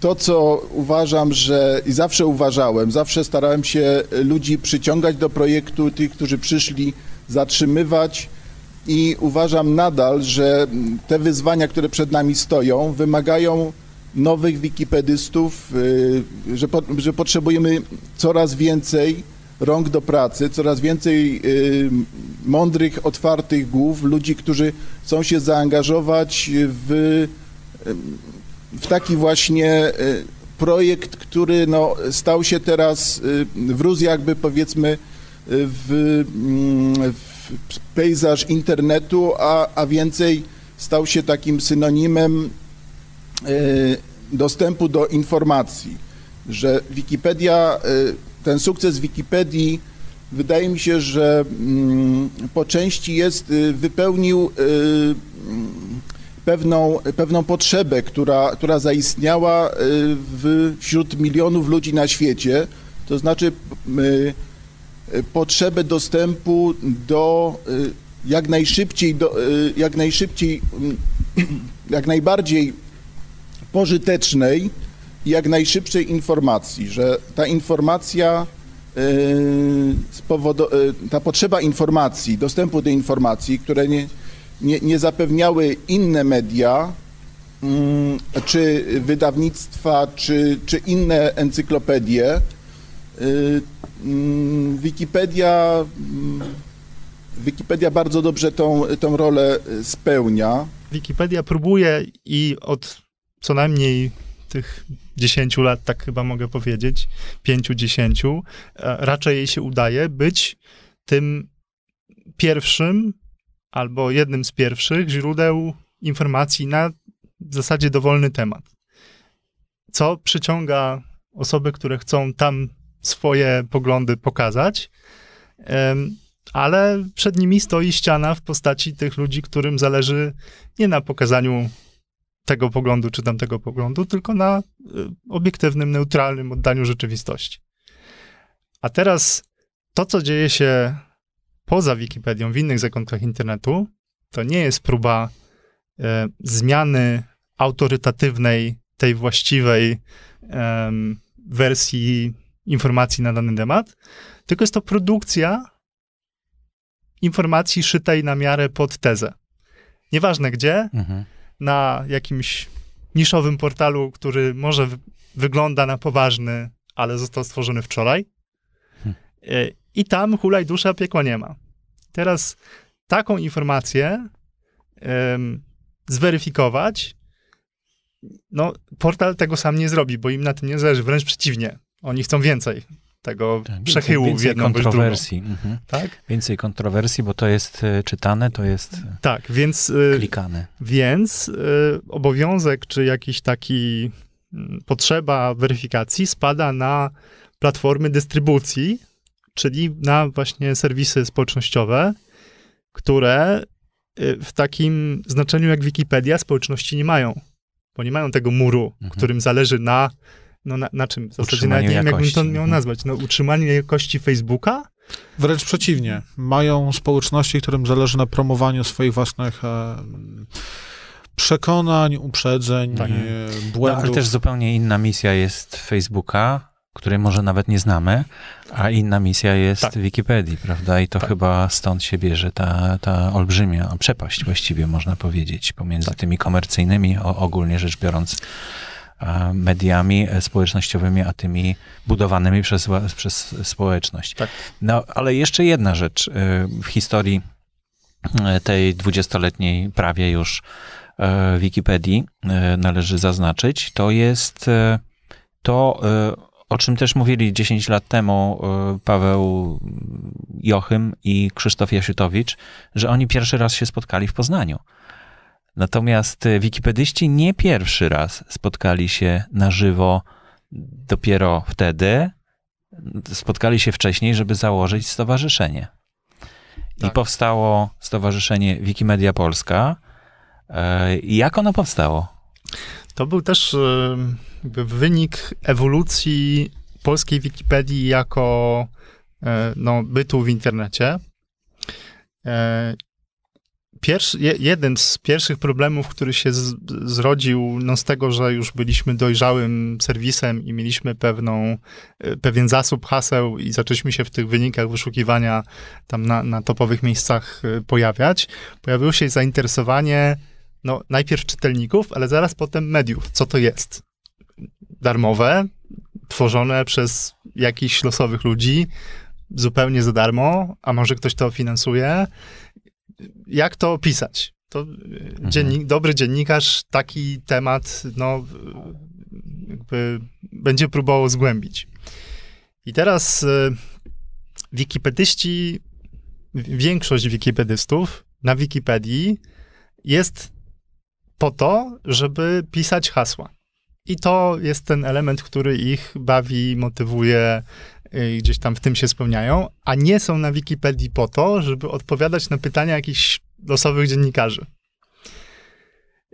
to, co uważam, że i zawsze uważałem, zawsze starałem się ludzi przyciągać do projektu, tych, którzy przyszli, zatrzymywać i uważam nadal, że te wyzwania, które przed nami stoją, wymagają nowych wikipedystów, y, że, po, że potrzebujemy coraz więcej rąk do pracy, coraz więcej y, mądrych, otwartych głów, ludzi, którzy chcą się zaangażować w, y, w taki właśnie projekt, który no, stał się teraz wrózł jakby powiedzmy w, mm, w pejzaż internetu, a, a więcej stał się takim synonimem Y, dostępu do informacji, że Wikipedia, y, ten sukces Wikipedii wydaje mi się, że mm, po części jest, y, wypełnił mm, pewną, pewną potrzebę, która, która zaistniała wśród milionów ludzi na świecie, to znaczy potrzebę dostępu do jak najszybciej, do, jak najszybciej, mm, jak najbardziej pożytecznej i jak najszybszej informacji, że ta informacja, e, e, ta potrzeba informacji, dostępu do informacji, które nie, nie, nie zapewniały inne media, mm, czy wydawnictwa, czy, czy inne encyklopedie, e, mm, Wikipedia, mm, Wikipedia bardzo dobrze tą, tą rolę spełnia. Wikipedia próbuje i od co najmniej tych 10 lat, tak chyba mogę powiedzieć, 5-10, e, raczej jej się udaje być tym pierwszym albo jednym z pierwszych źródeł informacji na w zasadzie dowolny temat. Co przyciąga osoby, które chcą tam swoje poglądy pokazać, ale przed nimi stoi ściana w postaci tych ludzi, którym zależy nie na pokazaniu tego poglądu czy tamtego poglądu, tylko na y, obiektywnym, neutralnym oddaniu rzeczywistości. A teraz to, co dzieje się poza Wikipedią, w innych zakątkach internetu, to nie jest próba e, zmiany autorytatywnej, tej właściwej e, wersji informacji na dany temat, tylko jest to produkcja informacji szytej na miarę pod tezę. Nieważne gdzie, mhm na jakimś niszowym portalu, który może wygląda na poważny, ale został stworzony wczoraj. Hmm. E, I tam hulaj dusza, piekła nie ma. Teraz taką informację zweryfikować, no portal tego sam nie zrobi, bo im na tym nie zależy, wręcz przeciwnie. Oni chcą więcej tego tak, przechyłu więcej, w kontrowersji. Mhm. Tak? Więcej kontrowersji, bo to jest e, czytane, to jest e, tak, więc, e, klikane. Więc obowiązek, czy jakiś taki mm, potrzeba weryfikacji spada na platformy dystrybucji, czyli na właśnie serwisy społecznościowe, które w takim znaczeniu jak Wikipedia społeczności nie mają, bo nie mają tego muru, mhm. którym zależy na no na, na czym? W zasadzie nawet nie wiem, to miał nazwać. No utrzymanie jakości Facebooka? Wręcz przeciwnie. Mają społeczności, którym zależy na promowaniu swoich własnych e, przekonań, uprzedzeń, tak. e, błędów. No, ale też zupełnie inna misja jest Facebooka, której może nawet nie znamy, a inna misja jest tak. Wikipedii, prawda? I to tak. chyba stąd się bierze ta, ta olbrzymia przepaść właściwie, można powiedzieć, pomiędzy tak. tymi komercyjnymi, o, ogólnie rzecz biorąc, E, mediami społecznościowymi, a tymi budowanymi przez, przez społeczność. Tak. No, ale jeszcze jedna rzecz e, w historii e, tej dwudziestoletniej prawie już Wikipedii należy zaznaczyć, to jest to, o czym też mówili 10 lat temu Paweł Jochym i Krzysztof Jasiutowicz, że oni pierwszy raz się spotkali w Poznaniu. Natomiast y, wikipedyści nie pierwszy raz spotkali się na żywo dopiero wtedy. Spotkali się wcześniej, żeby założyć stowarzyszenie. Tak. I powstało stowarzyszenie Wikimedia Polska. E, jak ono powstało? To był też y, wynik ewolucji polskiej Wikipedii jako e, no, bytu w internecie. E, pierwszy, jeden z pierwszych problemów, który się z, zrodził no z tego, że już byliśmy dojrzałym serwisem i mieliśmy pewną, e, pewien zasób haseł i zaczęliśmy się w tych wynikach wyszukiwania tam na, na topowych miejscach e, pojawiać, pojawiło się zainteresowanie no, najpierw czytelników, ale zaraz potem mediów, co to jest. Darmowe, tworzone przez jakichś losowych ludzi, zupełnie za darmo, a może ktoś to finansuje jak to opisać? To e, mhm. dziennik, dobry dziennikarz taki temat no, będzie próbował zgłębić. I teraz e, wikipedyści, większość wikipedystów na Wikipedii jest po to, żeby pisać hasła. I to jest ten element, który ich bawi, motywuje, Y, gdzieś tam w tym się spełniają, a nie są na Wikipedii po to, żeby odpowiadać na pytania jakichś losowych dziennikarzy.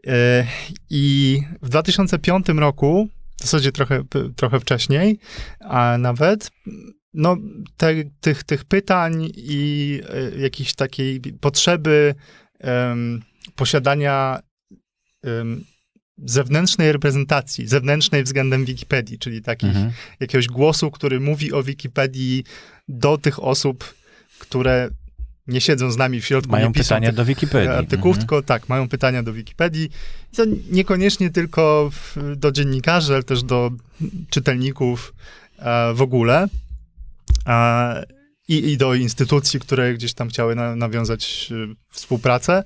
Y, I w 2005 roku, w zasadzie trochę, trochę wcześniej, a nawet, no, te, tych, tych pytań i y, jakiejś takiej potrzeby posiadania zewnętrznej reprezentacji, zewnętrznej względem Wikipedii, czyli takich mhm. jakiegoś głosu, który mówi o Wikipedii do tych osób, które nie siedzą z nami w środku. Mają pytania do Wikipedii. Artykułów, mhm. tylko tak, mają pytania do Wikipedii. I to niekoniecznie tylko w, do dziennikarzy, ale też do czytelników e, w ogóle. E, i, i, do instytucji, które gdzieś tam chciały na, nawiązać e, współpracę.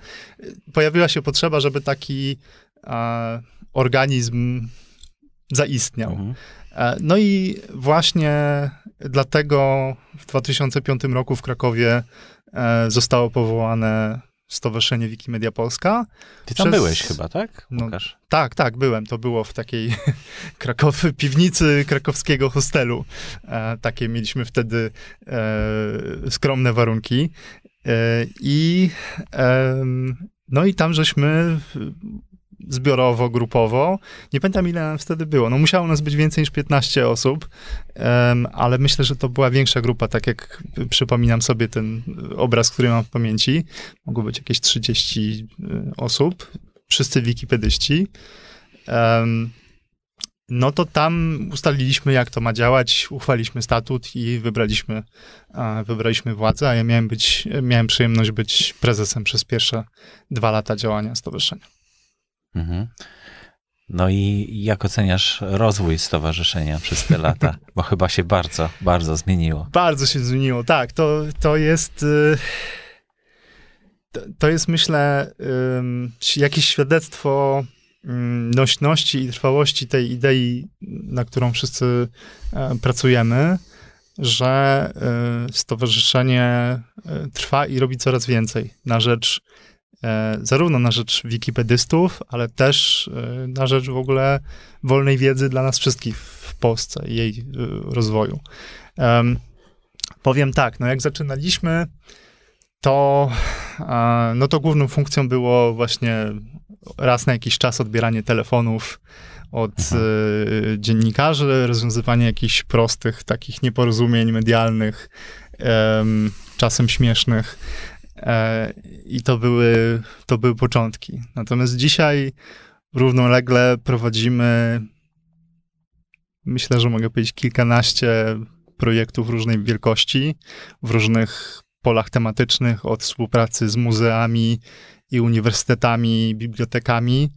Pojawiła się potrzeba, żeby taki organizm zaistniał. Mhm. E, no i właśnie dlatego w 2005 roku w Krakowie e, zostało powołane Stowarzyszenie Wikimedia Polska. Ty tam Przez, byłeś chyba, tak? No, tak, tak, byłem. To było w takiej Krakow, piwnicy krakowskiego hostelu. E, takie mieliśmy wtedy e, skromne warunki. E, I no i tam żeśmy zbiorowo, grupowo. Nie pamiętam, ile nam wtedy było. No musiało nas być więcej niż 15 osób, um, ale myślę, że to była większa grupa, tak jak przypominam sobie ten obraz, który mam w pamięci. Mogło być jakieś 30 e, osób, wszyscy wikipedyści. Um, no to tam ustaliliśmy, jak to ma działać, uchwaliśmy statut i wybraliśmy, wybraliśmy władzę, a ja miałem, być, miałem przyjemność być prezesem przez pierwsze dwa lata działania stowarzyszenia. Mhm. No i jak oceniasz rozwój stowarzyszenia przez te lata? Bo chyba się bardzo, bardzo zmieniło. Bardzo się zmieniło, tak. To, to jest. Y, to jest, myślę, jakieś świadectwo nośności i trwałości tej idei, na którą wszyscy e, pracujemy, że y, stowarzyszenie y, trwa i robi coraz więcej na rzecz E, zarówno na rzecz wikipedystów, ale też e, na rzecz w ogóle wolnej wiedzy dla nas wszystkich w Polsce i jej e, rozwoju. Powiem tak, no jak zaczynaliśmy, to, no to główną funkcją było właśnie raz na jakiś czas odbieranie telefonów od mhm. dziennikarzy, rozwiązywanie jakichś prostych takich nieporozumień medialnych, czasem śmiesznych. E, I to były, to były początki. Natomiast dzisiaj równolegle prowadzimy, myślę, że mogę powiedzieć, kilkanaście projektów różnej wielkości w różnych polach tematycznych, od współpracy z muzeami i uniwersytetami, bibliotekami,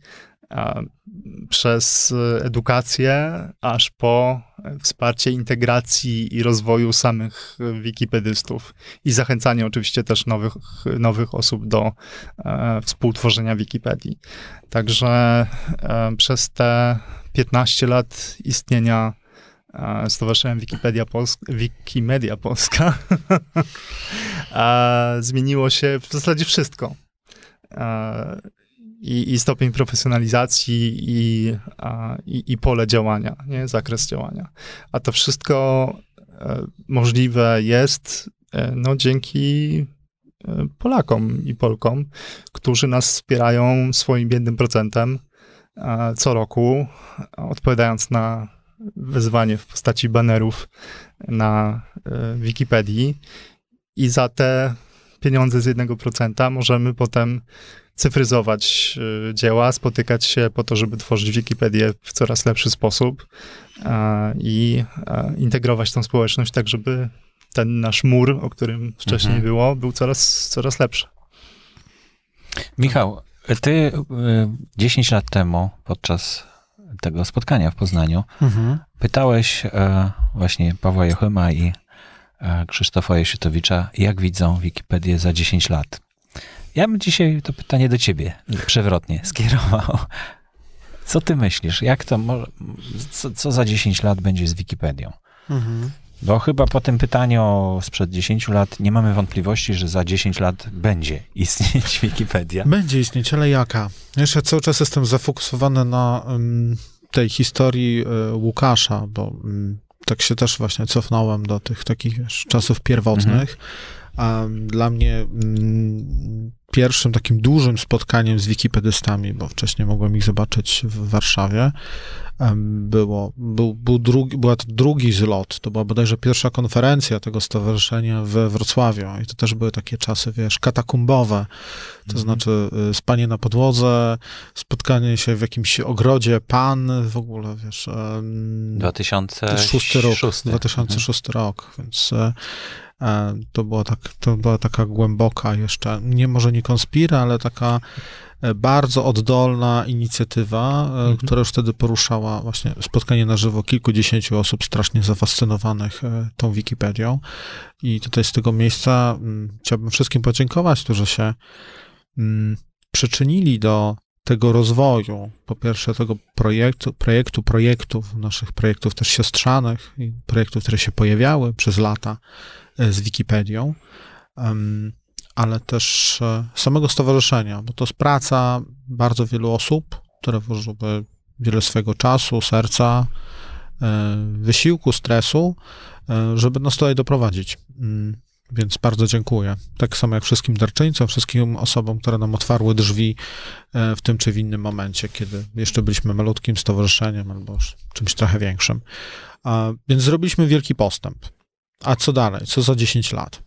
przez edukację, aż po wsparcie integracji i rozwoju samych wikipedystów i zachęcanie oczywiście też nowych, nowych osób do e, współtworzenia Wikipedii. Także e, przez te 15 lat istnienia e, Stowarzyszenia Wikipedia Polska, Wikimedia Polska zmieniło się w zasadzie wszystko i, i stopień profesjonalizacji i, a, i, i, pole działania, nie? zakres działania. A to wszystko e, możliwe jest e, no, dzięki e, Polakom i Polkom, którzy nas wspierają swoim biednym procentem co roku, odpowiadając na wyzwanie w postaci banerów na Wikipedii. I za te pieniądze z 1%, możemy potem cyfryzować y, dzieła, spotykać się po to, żeby tworzyć Wikipedię w coraz lepszy sposób i integrować tą społeczność tak, żeby ten nasz mur, o którym wcześniej mhm. było, był coraz, coraz lepszy. Michał, ty 10 y, lat temu podczas tego spotkania w Poznaniu mhm. pytałeś e, właśnie Pawła Jochyma i E, Krzysztofa Jesiutowicza, jak widzą Wikipedię za 10 lat? Ja bym dzisiaj to pytanie do ciebie przewrotnie skierował. Co ty myślisz? Jak to może, co, co za 10 lat będzie z Wikipedią? Mhm. Bo chyba po tym pytaniu sprzed 10 lat nie mamy wątpliwości, że za 10 lat będzie istnieć Wikipedia. Będzie istnieć, ale jaka? Jeszcze cały czas jestem zafokusowany na um, tej historii y, Łukasza, bo tak się też właśnie cofnąłem do tych takich wiesz, czasów pierwotnych. Mhm dla mnie mm, pierwszym takim dużym spotkaniem z wikipedystami, bo wcześniej mogłem ich zobaczyć w Warszawie, było, był, był drugi, była to drugi zlot, to była bodajże pierwsza konferencja tego stowarzyszenia we Wrocławiu i to też były takie czasy, wiesz, katakumbowe, to mm znaczy y, spanie na podłodze, spotkanie się w jakimś ogrodzie pan, w ogóle, wiesz... 2006 rok. 2006 mhm. rok, więc y, E, to była, tak, to była taka głęboka jeszcze, nie może nie konspira, ale taka e, bardzo oddolna inicjatywa, e, mhm. która już wtedy poruszała właśnie spotkanie na żywo kilkudziesięciu osób strasznie zafascynowanych tą Wikipedią. I tutaj z tego miejsca mm, chciałbym wszystkim podziękować, którzy się mm, przyczynili do tego rozwoju, po pierwsze tego projektu, projektu, projektów, naszych projektów też siostrzanych, i projektów, które się pojawiały przez lata, z Wikipedią, ale też e, samego stowarzyszenia, bo to jest praca bardzo wielu osób, które włożyły wiele swojego czasu, serca, e, wysiłku, stresu, e, żeby nas tutaj doprowadzić. Mm, więc bardzo dziękuję. Tak samo jak wszystkim darczyńcom, wszystkim osobom, które nam otwarły drzwi w tym czy w innym momencie, kiedy jeszcze byliśmy malutkim stowarzyszeniem albo czymś trochę większym. Więc zrobiliśmy wielki postęp. A co dalej? Co za 10 lat?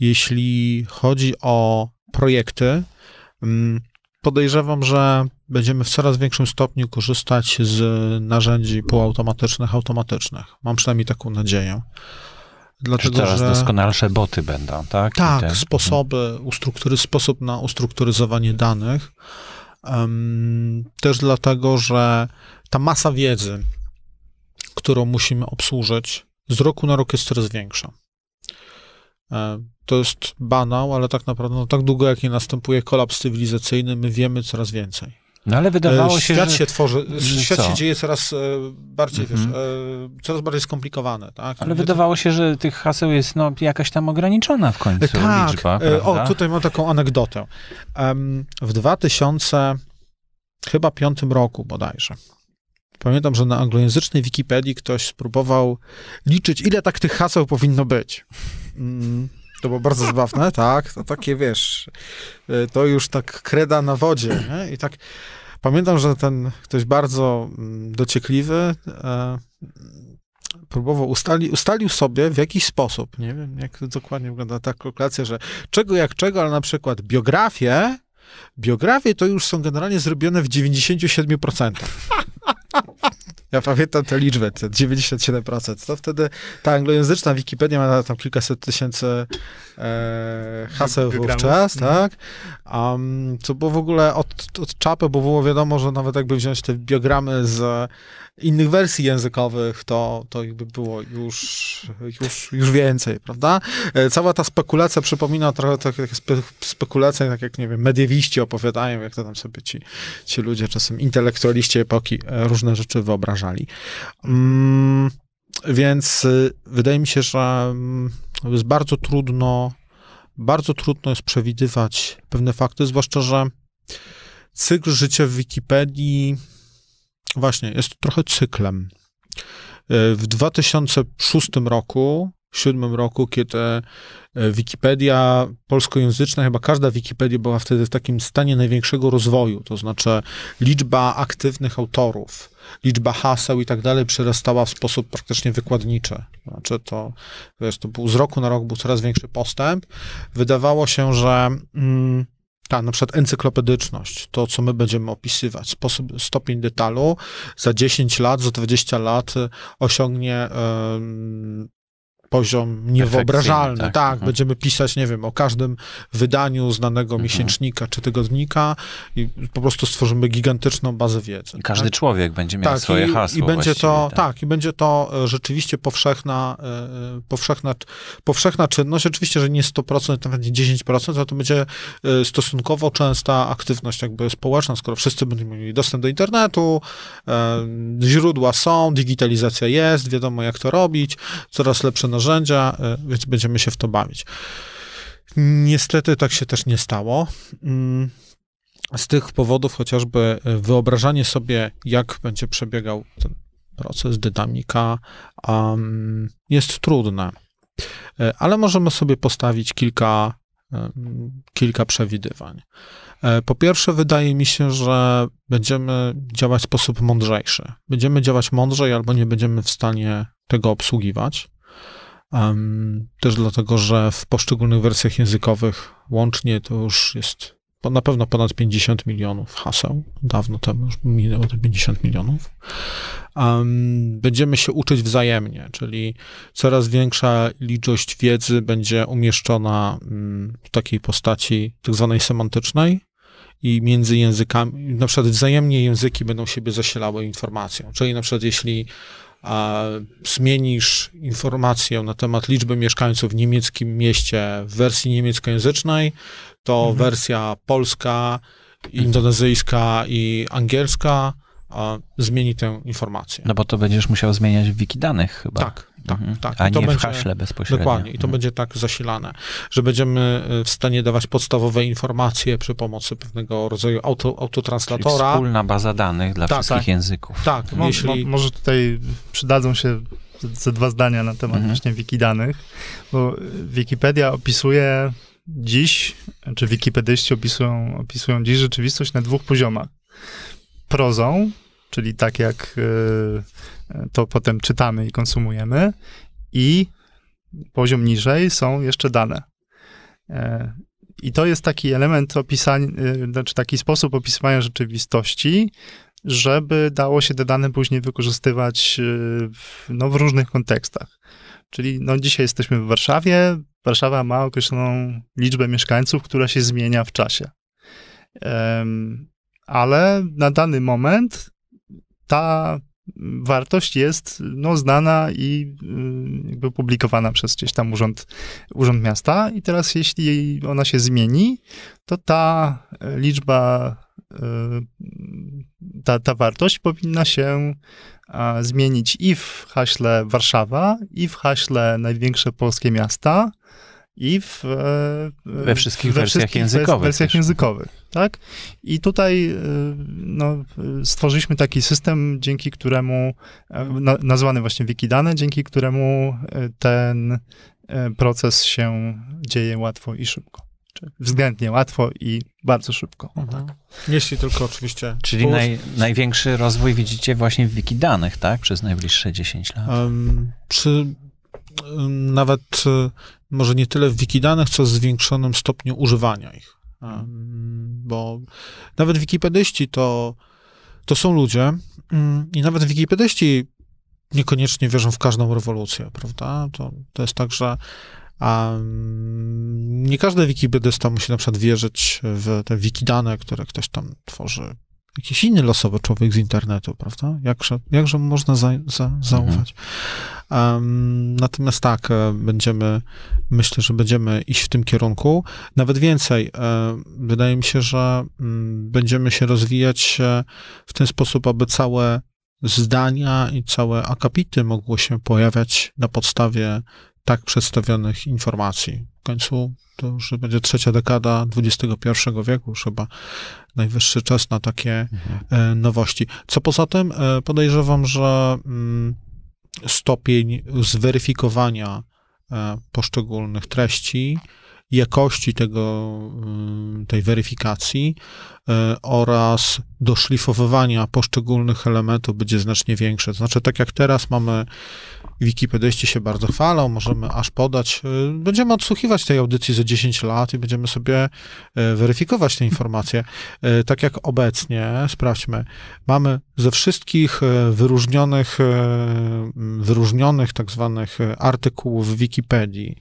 Jeśli chodzi o projekty, mm, podejrzewam, że będziemy w coraz większym stopniu korzystać z narzędzi półautomatycznych, automatycznych. Mam przynajmniej taką nadzieję. Dlatego, Czy coraz że... doskonalsze boty będą, tak? Tak, sposoby, ustruktury, sposób na ustrukturyzowanie danych. Um, też dlatego, że ta masa wiedzy, którą musimy obsłużyć, z roku na rok jest coraz większa. E, to jest banał, ale tak naprawdę no, tak długo jak nie następuje kolaps cywilizacyjny, my wiemy coraz więcej. No ale e, wydawało się, świat że... się tworzy, mm, świat Co? się dzieje coraz e, bardziej, mm -hmm. wiesz, mhm. coraz bardziej skomplikowane, tak? Ale wydawało się, że tych haseł jest no, jakaś tam ograniczona w końcu tak. liczba, O, tutaj mam taką anegdotę. W 2000 chyba piątym roku bodajże, Pamiętam, że na anglojęzycznej Wikipedii ktoś spróbował liczyć, ile tak tych haseł powinno być. Mm. To było bardzo zabawne, tak? To takie, wiesz, y, to już tak kreda na wodzie, nie? I tak pamiętam, że ten ktoś bardzo mm, dociekliwy e, próbował, ustali, ustalił sobie w jakiś sposób, nie wiem, jak dokładnie wygląda ta kalkulacja, że czego jak czego, ale na przykład biografie, biografie to już są generalnie zrobione w 97%. Ja pamiętam tę liczbę, te 97%. To wtedy ta anglojęzyczna Wikipedia ma tam kilkaset tysięcy e, haseł wówczas, mhm. tak? Um, co było w ogóle od, od czapy, bo było wiadomo, że nawet jakby wziąć te biogramy z innych wersji językowych, to, to jakby było już, już, już więcej, prawda? E, cała ta spekulacja przypomina trochę tak, takie spekulacje, tak jak, nie wiem, mediewiści opowiadają, jak to tam sobie ci, ci ludzie, czasem intelektualiści epoki, e, różne rzeczy wyobrażali. Mm, więc e, wydaje mi się, że mm, jest bardzo trudno, bardzo trudno jest przewidywać pewne fakty, zwłaszcza, że cykl życia w Wikipedii Właśnie, jest to trochę cyklem. E, w 2006 roku, 2007 roku, kiedy e, Wikipedia polskojęzyczna, chyba każda Wikipedia była wtedy w takim stanie największego rozwoju, to znaczy liczba aktywnych autorów, liczba haseł i tak dalej przerastała w sposób praktycznie wykładniczy. Znaczy to, wiesz, to był z roku na rok był coraz większy postęp. Wydawało się, że... Mm, tak, na przykład encyklopedyczność, to co my będziemy opisywać, sposób, stopień detalu za 10 lat, za 20 lat osiągnie poziom niewyobrażalny. Tak, tak mhm. będziemy pisać, nie wiem, o każdym wydaniu znanego mhm. miesięcznika czy tygodnika i po prostu stworzymy gigantyczną bazę wiedzy. I każdy tak? człowiek będzie miał tak, swoje i, hasło. I będzie to, tak. tak. i będzie to e, rzeczywiście powszechna, e, e, powszechna, powszechna czynność. Oczywiście, że nie 100%, nawet nie 10%, ale to będzie stosunkowo częsta aktywność jakby społeczna, skoro wszyscy będą mieli dostęp do internetu, źródła są, digitalizacja jest, wiadomo jak to robić, coraz lepsze narzędzia, e, więc będziemy się w to bawić. Niestety tak się też nie stało. Mm, z tych powodów chociażby e, wyobrażanie sobie, jak będzie przebiegał ten proces, dynamika, jest trudne. E, ale możemy sobie postawić kilka, kilka przewidywań. Po pierwsze, wydaje mi się, że będziemy działać w sposób mądrzejszy. Będziemy działać mądrzej albo nie będziemy w stanie tego obsługiwać. Też dlatego, że w poszczególnych wersjach językowych łącznie to już jest na pewno ponad 50 milionów haseł. Dawno temu już minęło te 50 milionów. Um, będziemy się uczyć wzajemnie, czyli coraz większa ilość wiedzy będzie umieszczona mm, w takiej postaci tak zwanej semantycznej i między językami, na przykład wzajemnie języki będą siebie zasilały informacją. Czyli na przykład jeśli a zmienisz informację na temat liczby mieszkańców w niemieckim mieście w wersji niemieckojęzycznej, to mhm. wersja polska, indonezyjska i angielska a, zmieni tę informację. No bo to będziesz musiał zmieniać w wiki danych chyba. Tak, tak, tak. mhm. tak. A to nie będzie, w haśle bezpośrednio. Dokładnie. I to mhm. będzie tak zasilane, że będziemy e, w stanie dawać podstawowe informacje przy pomocy pewnego rodzaju auto, autotranslatora. Czyli wspólna baza danych dla tak, wszystkich tak, języków. Tak. jeśli... mo, może tutaj przydadzą się ze dwa zdania na temat mhm. właśnie wiki danych, bo Wikipedia opisuje dziś, czy wikipedyści opisują, opisują dziś rzeczywistość na dwóch poziomach prozą, czyli tak jak y, to potem czytamy i konsumujemy, i poziom niżej są jeszcze dane. E, I to jest taki element opisania, y, znaczy taki sposób opisywania rzeczywistości, żeby dało się te dane później wykorzystywać y, w, no, w różnych kontekstach. Czyli no, dzisiaj jesteśmy w Warszawie, Warszawa ma określoną liczbę mieszkańców, która się zmienia w czasie ale na dany moment ta wartość jest no, znana i y, jakby publikowana przez gdzieś tam urząd, urząd miasta. I teraz, jeśli ona się zmieni, to ta liczba, y, ta, ta wartość powinna się zmienić i w haśle Warszawa, i w haśle największe polskie miasta, i e, w, we wszystkich we wersjach językowych. Wersjach językowych, tak? I tutaj e, no, stworzyliśmy taki system, dzięki któremu, e, nazwany właśnie Wikidane, dzięki któremu ten proces się dzieje łatwo i szybko. względnie łatwo i bardzo szybko. Mhm. Tak. Jeśli tylko oczywiście. Czyli naj, największy rozwój widzicie właśnie w wiki danych, tak? Przez najbliższe 10 lat. Um, przy, um, nawet może nie tyle w wikidanych, co w zwiększonym stopniu używania ich. Mhm. Bo nawet wikipedyści to, to są ludzie mm, i nawet wikipedyści niekoniecznie wierzą w każdą rewolucję, prawda? To, to jest tak, że mm, nie każdy wikipedysta musi na przykład wierzyć w te wikidane, które ktoś tam tworzy jakiś inny losowy człowiek z internetu, prawda? Jakże, jakże można za, za, zaufać? Mhm. Um, natomiast tak, e, będziemy, myślę, że będziemy iść w tym kierunku. Nawet więcej, e, wydaje mi się, że mm, będziemy się rozwijać e, w ten sposób, aby całe zdania i całe akapity mogły się pojawiać na podstawie tak przedstawionych informacji. W końcu to już będzie trzecia dekada XXI wieku, już chyba najwyższy czas na takie mhm. E, nowości. Co poza tym, e, podejrzewam, że mm, stopień zweryfikowania e, poszczególnych treści, jakości tego, mm, tej weryfikacji oraz doszlifowywania poszczególnych elementów będzie znacznie większe. znaczy, tak jak teraz mamy Wikipedyści się bardzo chwalą, możemy aż podać. Y, będziemy odsłuchiwać tej audycji za 10 lat i będziemy sobie y, weryfikować te informacje. Y, tak jak obecnie, sprawdźmy, mamy ze wszystkich wyróżnionych, wyróżnionych tak zwanych artykułów w Wikipedii,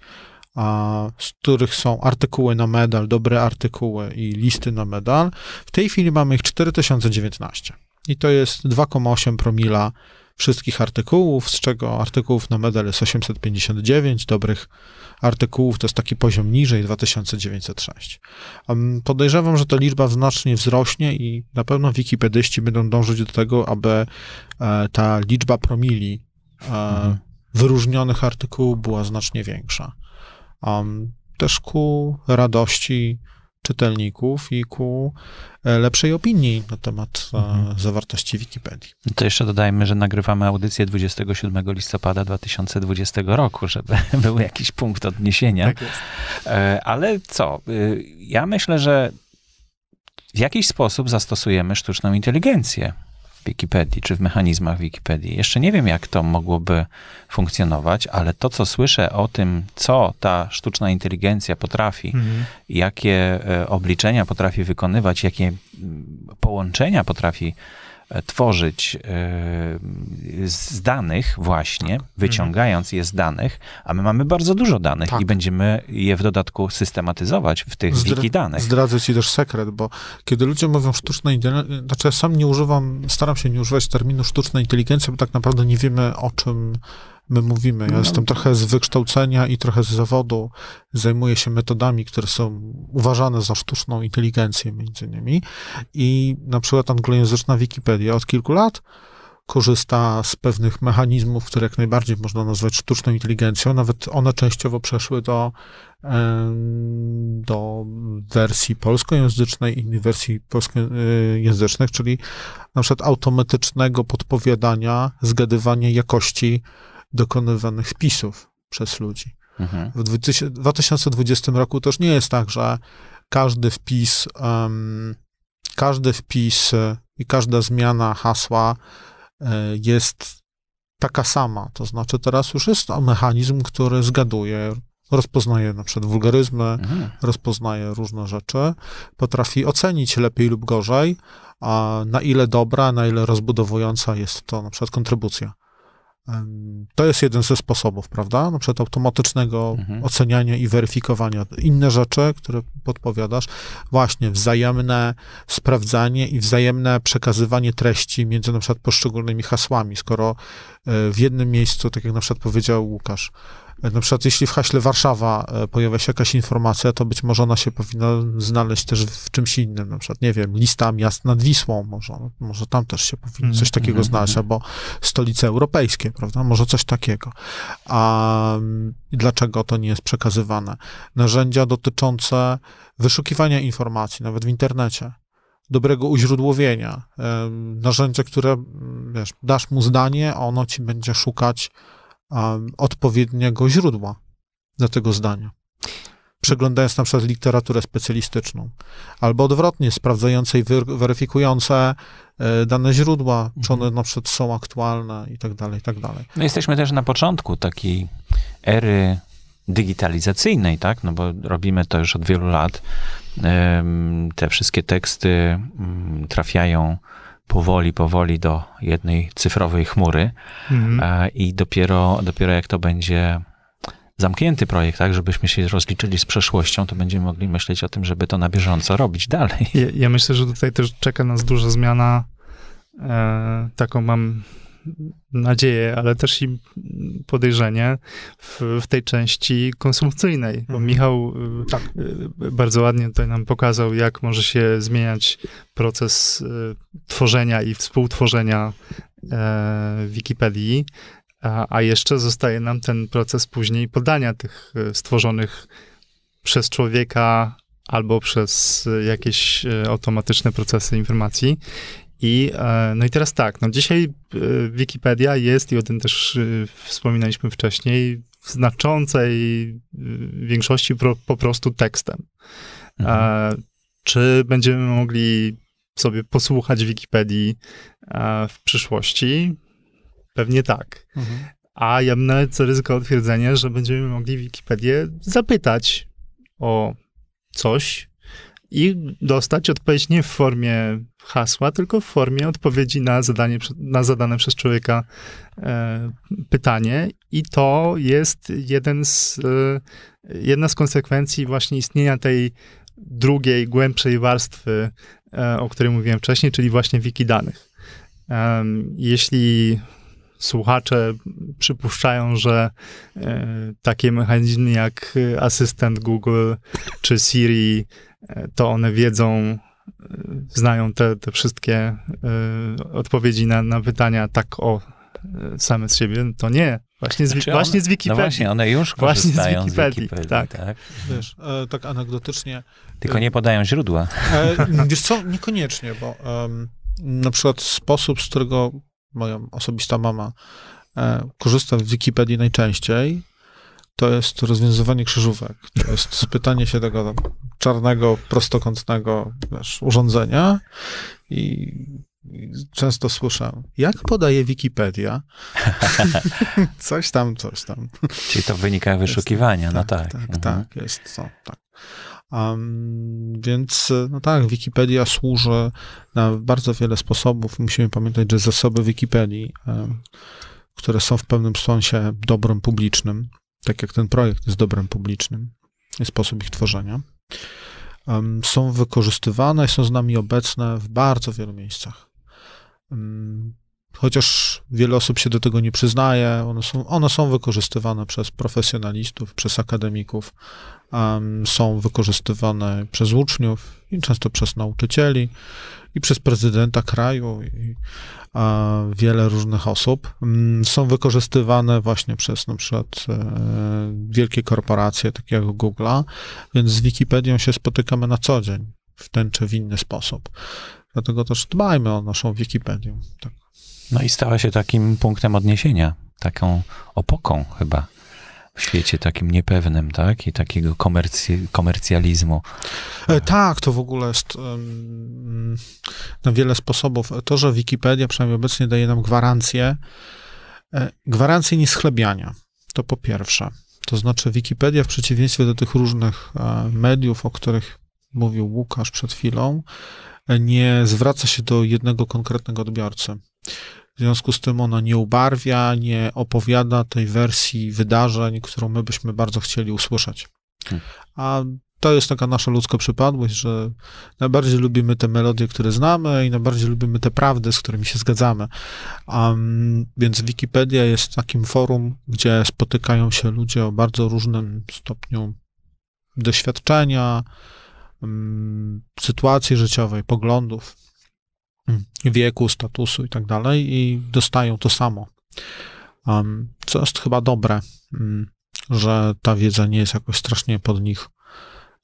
a, z których są artykuły na medal, dobre artykuły i listy na medal. W tej chwili mamy ich 4019 i to jest 2,8 promila wszystkich artykułów, z czego artykułów na medal jest 859, dobrych artykułów to jest taki poziom niżej 2906. Podejrzewam, że ta liczba znacznie wzrośnie i na pewno wikipedyści będą dążyć do tego, aby e, ta liczba promili e, mhm. wyróżnionych artykułów była znacznie większa. Też ku radości czytelników i ku e, lepszej opinii na temat e, mhm. zawartości Wikipedii. to jeszcze dodajmy, że nagrywamy audycję 27 listopada 2020 roku, żeby był jakiś punkt odniesienia. Tak jest. E, ale co? Ja myślę, że w jakiś sposób zastosujemy sztuczną inteligencję Wikipedii czy w mechanizmach Wikipedii. Jeszcze nie wiem, jak to mogłoby funkcjonować, ale to, co słyszę o tym, co ta sztuczna inteligencja potrafi, mhm. jakie e, obliczenia potrafi wykonywać, jakie mm, połączenia potrafi E, tworzyć e, z danych właśnie, tak. mhm. wyciągając je z danych, a my mamy bardzo dużo danych tak. i będziemy je w dodatku systematyzować w tych Zdra wiki danych. Zdradzę ci też sekret, bo kiedy ludzie mówią sztuczna inteligencja, znaczy ja sam nie używam, staram się nie używać terminu sztuczna inteligencja, bo tak naprawdę nie wiemy o czym my mówimy. Ja no. jestem trochę z wykształcenia i trochę z zawodu, zajmuję się metodami, które są uważane za sztuczną inteligencję między innymi i na przykład anglojęzyczna Wikipedia od kilku lat korzysta z pewnych mechanizmów, które jak najbardziej można nazwać sztuczną inteligencją. Nawet one częściowo przeszły do, do wersji polskojęzycznej i innych wersji polskojęzycznych, czyli na przykład automatycznego podpowiadania, zgadywania jakości dokonywanych wpisów przez ludzi. Mhm. W 2020 roku też nie jest tak, że każdy wpis, um, każdy wpis e, i każda zmiana hasła e, jest taka sama. To znaczy teraz już jest mechanizm, który zgaduje, rozpoznaje na przykład wulgaryzmy, mhm. rozpoznaje różne rzeczy, potrafi ocenić lepiej lub gorzej, na ile dobra, na ile rozbudowująca jest to na przykład kontrybucja. To jest jeden ze sposobów, prawda? Na przykład automatycznego mhm. oceniania i weryfikowania. Inne rzeczy, które podpowiadasz, właśnie wzajemne sprawdzanie i wzajemne przekazywanie treści między na przykład poszczególnymi hasłami. Skoro e, w jednym miejscu, tak jak na przykład powiedział Łukasz, E, na przykład jeśli w haśle Warszawa e, pojawia się jakaś informacja, to być może ona się powinna znaleźć też w czymś innym, na przykład, nie wiem, lista miast nad Wisłą może, może tam też się powinno coś mm, mm, takiego mm, znaleźć, albo stolice europejskie, prawda, może coś takiego. A dlaczego to nie jest przekazywane? Narzędzia dotyczące wyszukiwania informacji, nawet w internecie dobrego uźródłowienia, narzędzie, które wiesz, dasz mu zdanie, a ono ci będzie szukać odpowiedniego źródła do tego zdania. Przeglądając na przykład literaturę specjalistyczną, albo odwrotnie, sprawdzające i weryfikujące e, dane źródła, czy one mhm. na przykład są aktualne i tak dalej, i tak dalej. No jesteśmy też na początku takiej ery digitalizacyjnej, tak? No bo robimy to już od wielu lat. Te wszystkie teksty mm, trafiają powoli, powoli do jednej cyfrowej chmury mhm. E, i dopiero, dopiero jak to będzie zamknięty projekt, tak, żebyśmy się rozliczyli z przeszłością, to będziemy mogli myśleć o tym, żeby to na bieżąco robić dalej. Ja, ja myślę, że tutaj też czeka nas duża zmiana. E, taką mam nadzieję, ale też i podejrzenie w, w tej części konsumpcyjnej, bo mhm. Michał y, tak. Y, bardzo ładnie tutaj nam pokazał, jak może się zmieniać proces y, tworzenia i współtworzenia e, Wikipedii, a, a jeszcze zostaje nam ten proces później podania tych stworzonych przez człowieka albo przez jakieś automatyczne procesy informacji. I, e, no i teraz tak, no dzisiaj e, Wikipedia jest, i o tym też e, wspominaliśmy wcześniej, w znaczącej większości pro, po prostu tekstem. Mhm. Czy będziemy mogli sobie posłuchać Wikipedii w przyszłości? Pewnie tak. Mhm. A ja bym nawet co ryzyko otwierdzenia, że będziemy mogli Wikipedię zapytać o coś, i dostać odpowiedź nie w formie hasła, tylko w formie odpowiedzi na, zadanie, na zadane przez człowieka e, pytanie. I to jest jeden z, e, jedna z konsekwencji właśnie istnienia tej drugiej, głębszej warstwy, e, o której mówiłem wcześniej, czyli właśnie wiki danych. E, jeśli słuchacze przypuszczają, że e, takie mechanizmy jak e, asystent Google czy Siri, e, to one wiedzą, znają te, te wszystkie odpowiedzi na, na pytania tak o same z siebie. To nie, Właśnie z, znaczy one, z no Wikipedii. No właśnie, one już korzystają z Wikipedii. Z Wikipedii tak. tak. Wiesz, e, tak anegdotycznie. Tylko nie podają źródła. E, wiesz co, niekoniecznie, bo um, na przykład sposób, z którego moja osobista mama, e, korzysta z Wikipedii najczęściej, to jest rozwiązywanie krzyżówek. To jest spytanie się tego czarnego, prostokątnego wiesz, urządzenia i często słyszę, jak podaje Wikipedia? coś tam, coś tam. Czyli to wynika wyszukiwania, no jest, no tak. Tak, tak, mhm. Tak, jest, tak. Um, więc, no tak, Wikipedia służy na bardzo wiele sposobów. Musimy pamiętać, że zasoby Wikipedii, um, które są w pewnym sensie dobrem publicznym, tak jak ten projekt jest dobrem publicznym i sposób ich tworzenia, um, są wykorzystywane i są z nami obecne w bardzo wielu miejscach chociaż wiele osób się do tego nie przyznaje, one są, one są wykorzystywane przez profesjonalistów, przez akademików, um, są wykorzystywane przez uczniów i często przez nauczycieli i przez prezydenta kraju i a, wiele różnych osób. Um, są wykorzystywane właśnie przez na przykład e, wielkie korporacje, takie jak Google'a, więc z Wikipedią się spotykamy na co dzień w ten czy w inny sposób. Dlatego też dbajmy o naszą Wikipedię. Tak. No i stała się takim punktem odniesienia, taką opoką chyba w świecie takim niepewnym, tak? I takiego komercji, komercjalizmu. E, tak, to w ogóle jest um, na wiele sposobów. To, że Wikipedia przynajmniej obecnie daje nam gwarancję, e, gwarancję nieschlebiania, to po pierwsze. To znaczy Wikipedia w przeciwieństwie do tych różnych e, mediów, o których mówił Łukasz przed chwilą, nie zwraca się do jednego konkretnego odbiorcy. W związku z tym ono nie ubarwia, nie opowiada tej wersji wydarzeń, którą my byśmy bardzo chcieli usłyszeć. Hmm. A to jest taka nasza ludzka przypadłość, że najbardziej lubimy te melodie, które znamy i najbardziej lubimy te prawdy, z którymi się zgadzamy. Um, więc Wikipedia jest takim forum, gdzie spotykają się ludzie o bardzo różnym stopniu doświadczenia, um, sytuacji życiowej, poglądów. Hmm. wieku, statusu i tak dalej i dostają to samo. Um, co jest chyba dobre, mm, że ta wiedza nie jest jakoś strasznie pod nich,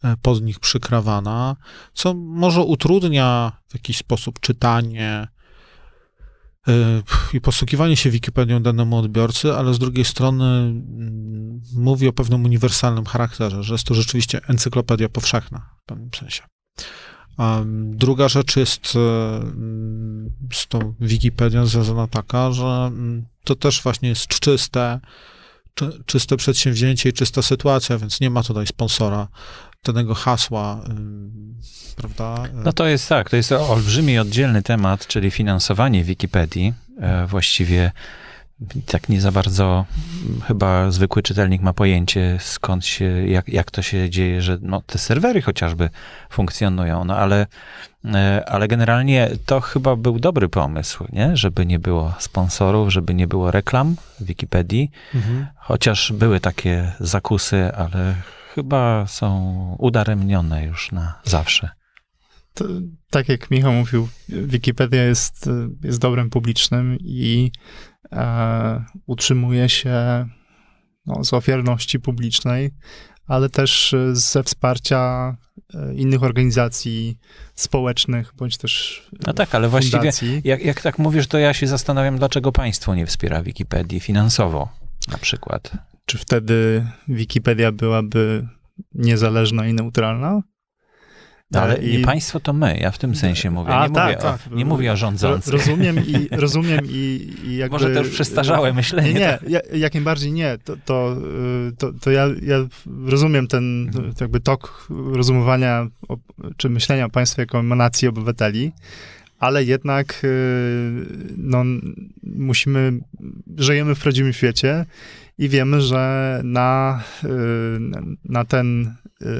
e, pod nich przykrawana, co może utrudnia w jakiś sposób czytanie e, i posługiwanie się Wikipedią danemu odbiorcy, ale z drugiej strony mm, mówi o pewnym uniwersalnym charakterze, że jest to rzeczywiście encyklopedia powszechna w pewnym sensie. Druga rzecz jest e, z tą Wikipedią związana taka, że mm, to też właśnie jest czyste, czy, czyste przedsięwzięcie i czysta sytuacja, więc nie ma tutaj sponsora danego hasła, mm, prawda? No to jest tak, to jest olbrzymi oddzielny temat, czyli finansowanie Wikipedii. E, właściwie tak nie za bardzo chyba zwykły czytelnik ma pojęcie, skąd się, jak, jak to się dzieje, że no, te serwery chociażby funkcjonują, no ale, e, ale generalnie to chyba był dobry pomysł, nie? żeby nie było sponsorów, żeby nie było reklam w Wikipedii, mhm. chociaż były takie zakusy, ale chyba są udaremnione już na zawsze. To, tak jak Michał mówił, Wikipedia jest, jest dobrem publicznym i e, utrzymuje się no, z ofiarności publicznej, ale też e, ze wsparcia e, innych organizacji społecznych, bądź też No tak, ale fundacji. właściwie, jak, jak tak mówisz, to ja się zastanawiam, dlaczego państwo nie wspiera Wikipedii finansowo na przykład. Czy wtedy Wikipedia byłaby niezależna i neutralna? Tak, ale I... nie państwo to my, ja w tym sensie mówię. A, nie, tak, mówię tak. O, tak. nie mówię o rządzących. Rozumiem i... Rozumiem i, i jakby... Może to już przestarzałe myślenie. Nie, nie tak? jak najbardziej nie. To, to, y, to, to ja, ja, rozumiem ten mhm. jakby tok rozumowania o, czy myślenia o państwie jako emanacji obywateli, ale jednak y, no, musimy, żyjemy w prawdziwym świecie i wiemy, że na, y, na ten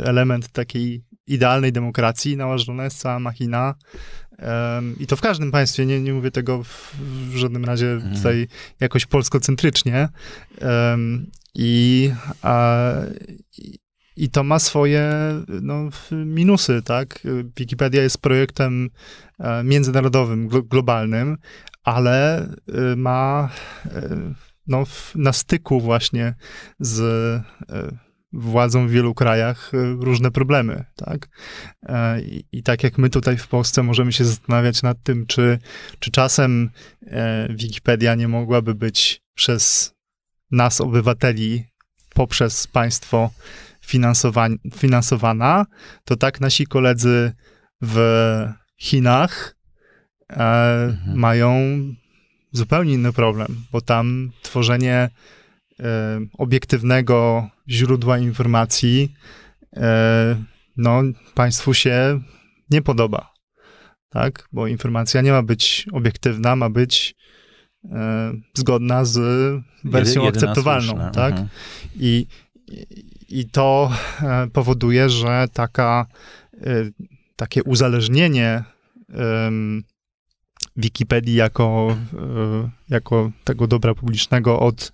element takiej idealnej demokracji nałożona jest cała machina. Um, I to w każdym państwie, nie, nie mówię tego w, w żadnym razie mhm. tutaj jakoś polskocentrycznie. Um, i, a, i, to ma swoje no, minusy, tak? Wikipedia jest projektem e, międzynarodowym, glo globalnym, ale y, ma e, no, na styku właśnie z e, władzą w wielu krajach y, różne problemy, tak? E, I, I, tak jak my tutaj w Polsce możemy się zastanawiać nad tym, czy, czy czasem e, Wikipedia nie mogłaby być przez nas, obywateli, poprzez państwo finansowa- finansowana, to tak nasi koledzy w Chinach e, mhm. mają zupełnie inny problem, bo tam tworzenie e, obiektywnego źródła informacji e, no, państwu się nie podoba. Tak? Bo informacja nie ma być obiektywna, ma być e, zgodna z wersją Jedyna akceptowalną. Tak? Mhm. I, I to e, powoduje, że taka, takie uzależnienie Wikipedii jako, jako tego dobra publicznego od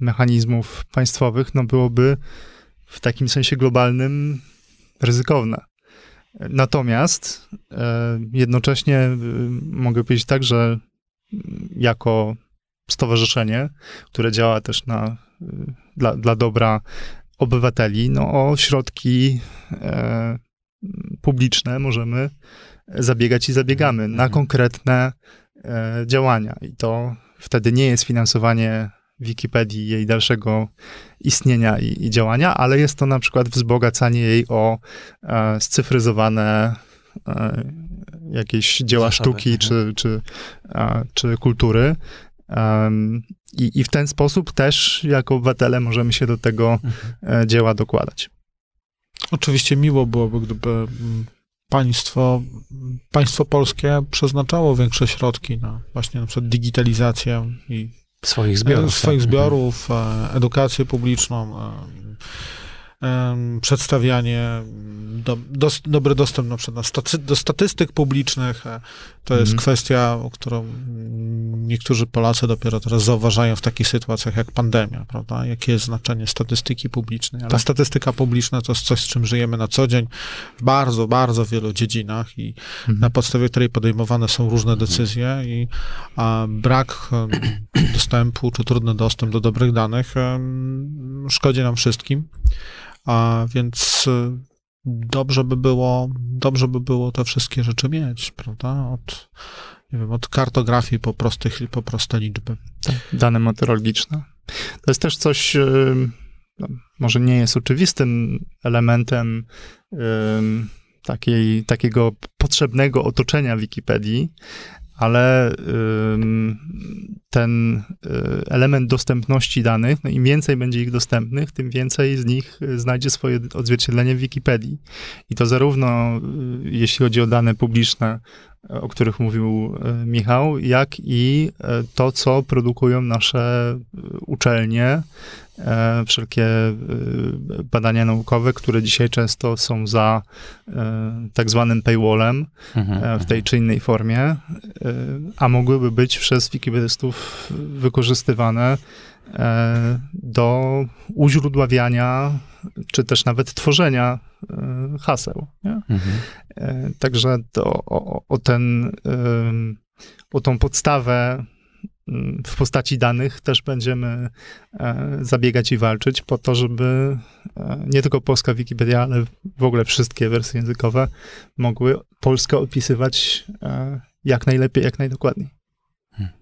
mechanizmów państwowych, no byłoby w takim sensie globalnym ryzykowne. Natomiast e, jednocześnie e, mogę powiedzieć tak, że jako stowarzyszenie, które działa też na, e, dla, dla dobra obywateli, no o środki publiczne możemy zabiegać i zabiegamy na mhm. konkretne działania. I to wtedy nie jest finansowanie Wikipedii, jej dalszego istnienia i, i, działania, ale jest to na przykład wzbogacanie jej o e, scyfryzowane e, jakieś dzieła sztuki mhm. czy, czy, e, czy kultury. i, I w ten sposób też jako obywatele możemy się do tego mhm. E, dzieła dokładać. Oczywiście miło byłoby, gdyby mm, państwo, państwo polskie przeznaczało większe środki na właśnie na przykład digitalizację i Swoich zbiorów. Swoich tak. zbiorów, e, edukację publiczną, e, przedstawianie, mm, do, dobry dostęp na przykład do statystyk publicznych. E, to jest mhm. mm. kwestia, którą niektórzy Polacy dopiero teraz zauważają w takich sytuacjach jak pandemia, prawda? Jakie jest znaczenie statystyki publicznej. Ale tak. statystyka publiczna to jest coś, z czym żyjemy na co dzień w bardzo, bardzo wielu dziedzinach i mhm. na podstawie której podejmowane są różne mhm. decyzje i a, brak dostępu czy trudny dostęp do dobrych danych szkodzi nam wszystkim. A więc y, dobrze by było, dobrze by było te wszystkie rzeczy mieć, prawda? Od, nie wiem, od kartografii po, prostych, po proste liczby. Tak. Dane meteorologiczne. To jest też coś, y, no, może nie jest oczywistym elementem takiej, takiego potrzebnego otoczenia Wikipedii, ale ten y, element dostępności danych, no im więcej będzie ich dostępnych, tym więcej z nich y, znajdzie swoje odzwierciedlenie w Wikipedii. I to zarówno y, jeśli chodzi o dane publiczne, o których mówił Michał, jak i to, co produkują nasze uczelnie, E, wszelkie e, badania naukowe, które dzisiaj często są za e, tak zwanym paywallem mhm, w mhm. tej czy innej formie, a mogłyby być przez wikibedystów wykorzystywane do uźródławiania, czy też nawet tworzenia haseł. Mhm. Także to, o, o, ten, o tą podstawę w postaci danych też będziemy e, zabiegać i walczyć po to, żeby e, nie tylko polska Wikipedia, ale w ogóle wszystkie wersje językowe mogły Polskę opisywać e, jak najlepiej, jak najdokładniej. Hmm.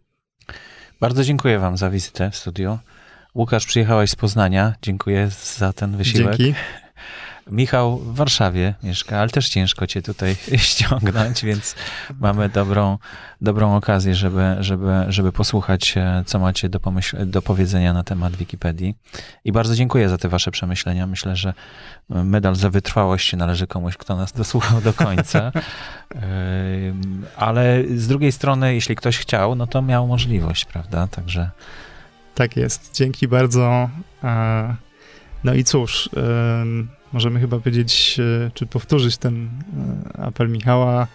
Bardzo dziękuję Wam za wizytę w studiu. Łukasz, przyjechałeś z Poznania. Dziękuję za ten wysiłek. Dzięki. Michał w Warszawie mieszka, ale też ciężko cię tutaj ściągnąć, więc mamy dobrą, dobrą okazję, żeby, żeby, żeby posłuchać, e, co macie do, pomyśl- do powiedzenia na temat Wikipedii. I bardzo dziękuję za te wasze przemyślenia. Myślę, że e, medal za wytrwałość należy komuś, kto nas dosłuchał do końca. E, ale z drugiej strony, jeśli ktoś chciał, no to miał możliwość, prawda? Także. Tak jest. Dzięki bardzo. No i cóż, możemy chyba powiedzieć, e, czy powtórzyć ten e, apel Michała.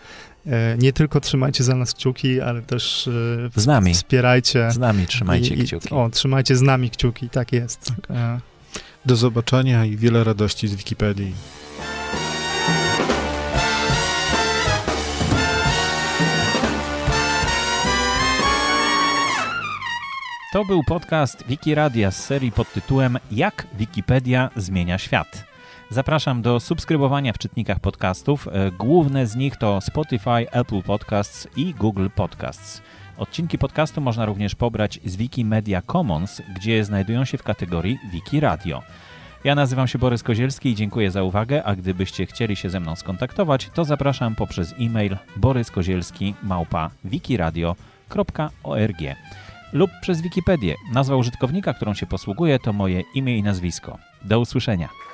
E, nie tylko trzymajcie za nas kciuki, ale też z nami. wspierajcie. Z nami trzymajcie i, kciuki. o, trzymajcie z nami kciuki, tak jest. Tak. Do zobaczenia i wiele radości z Wikipedii. To był podcast Wikiradia z serii pod tytułem Jak Wikipedia zmienia świat. Zapraszam do subskrybowania w czytnikach podcastów. E, główne z nich to Spotify, Apple Podcasts i Google Podcasts. Odcinki podcastu można również pobrać z Wikimedia Commons, gdzie znajdują się w kategorii Wiki Radio. Ja nazywam się Borys Kozielski i dziękuję za uwagę, a gdybyście chcieli się ze mną skontaktować, to zapraszam poprzez e-mail boryskozielski@wikiradio.org lub przez Wikipedię. Nazwa użytkownika, którą się posługuje, to moje imię i nazwisko. Do usłyszenia.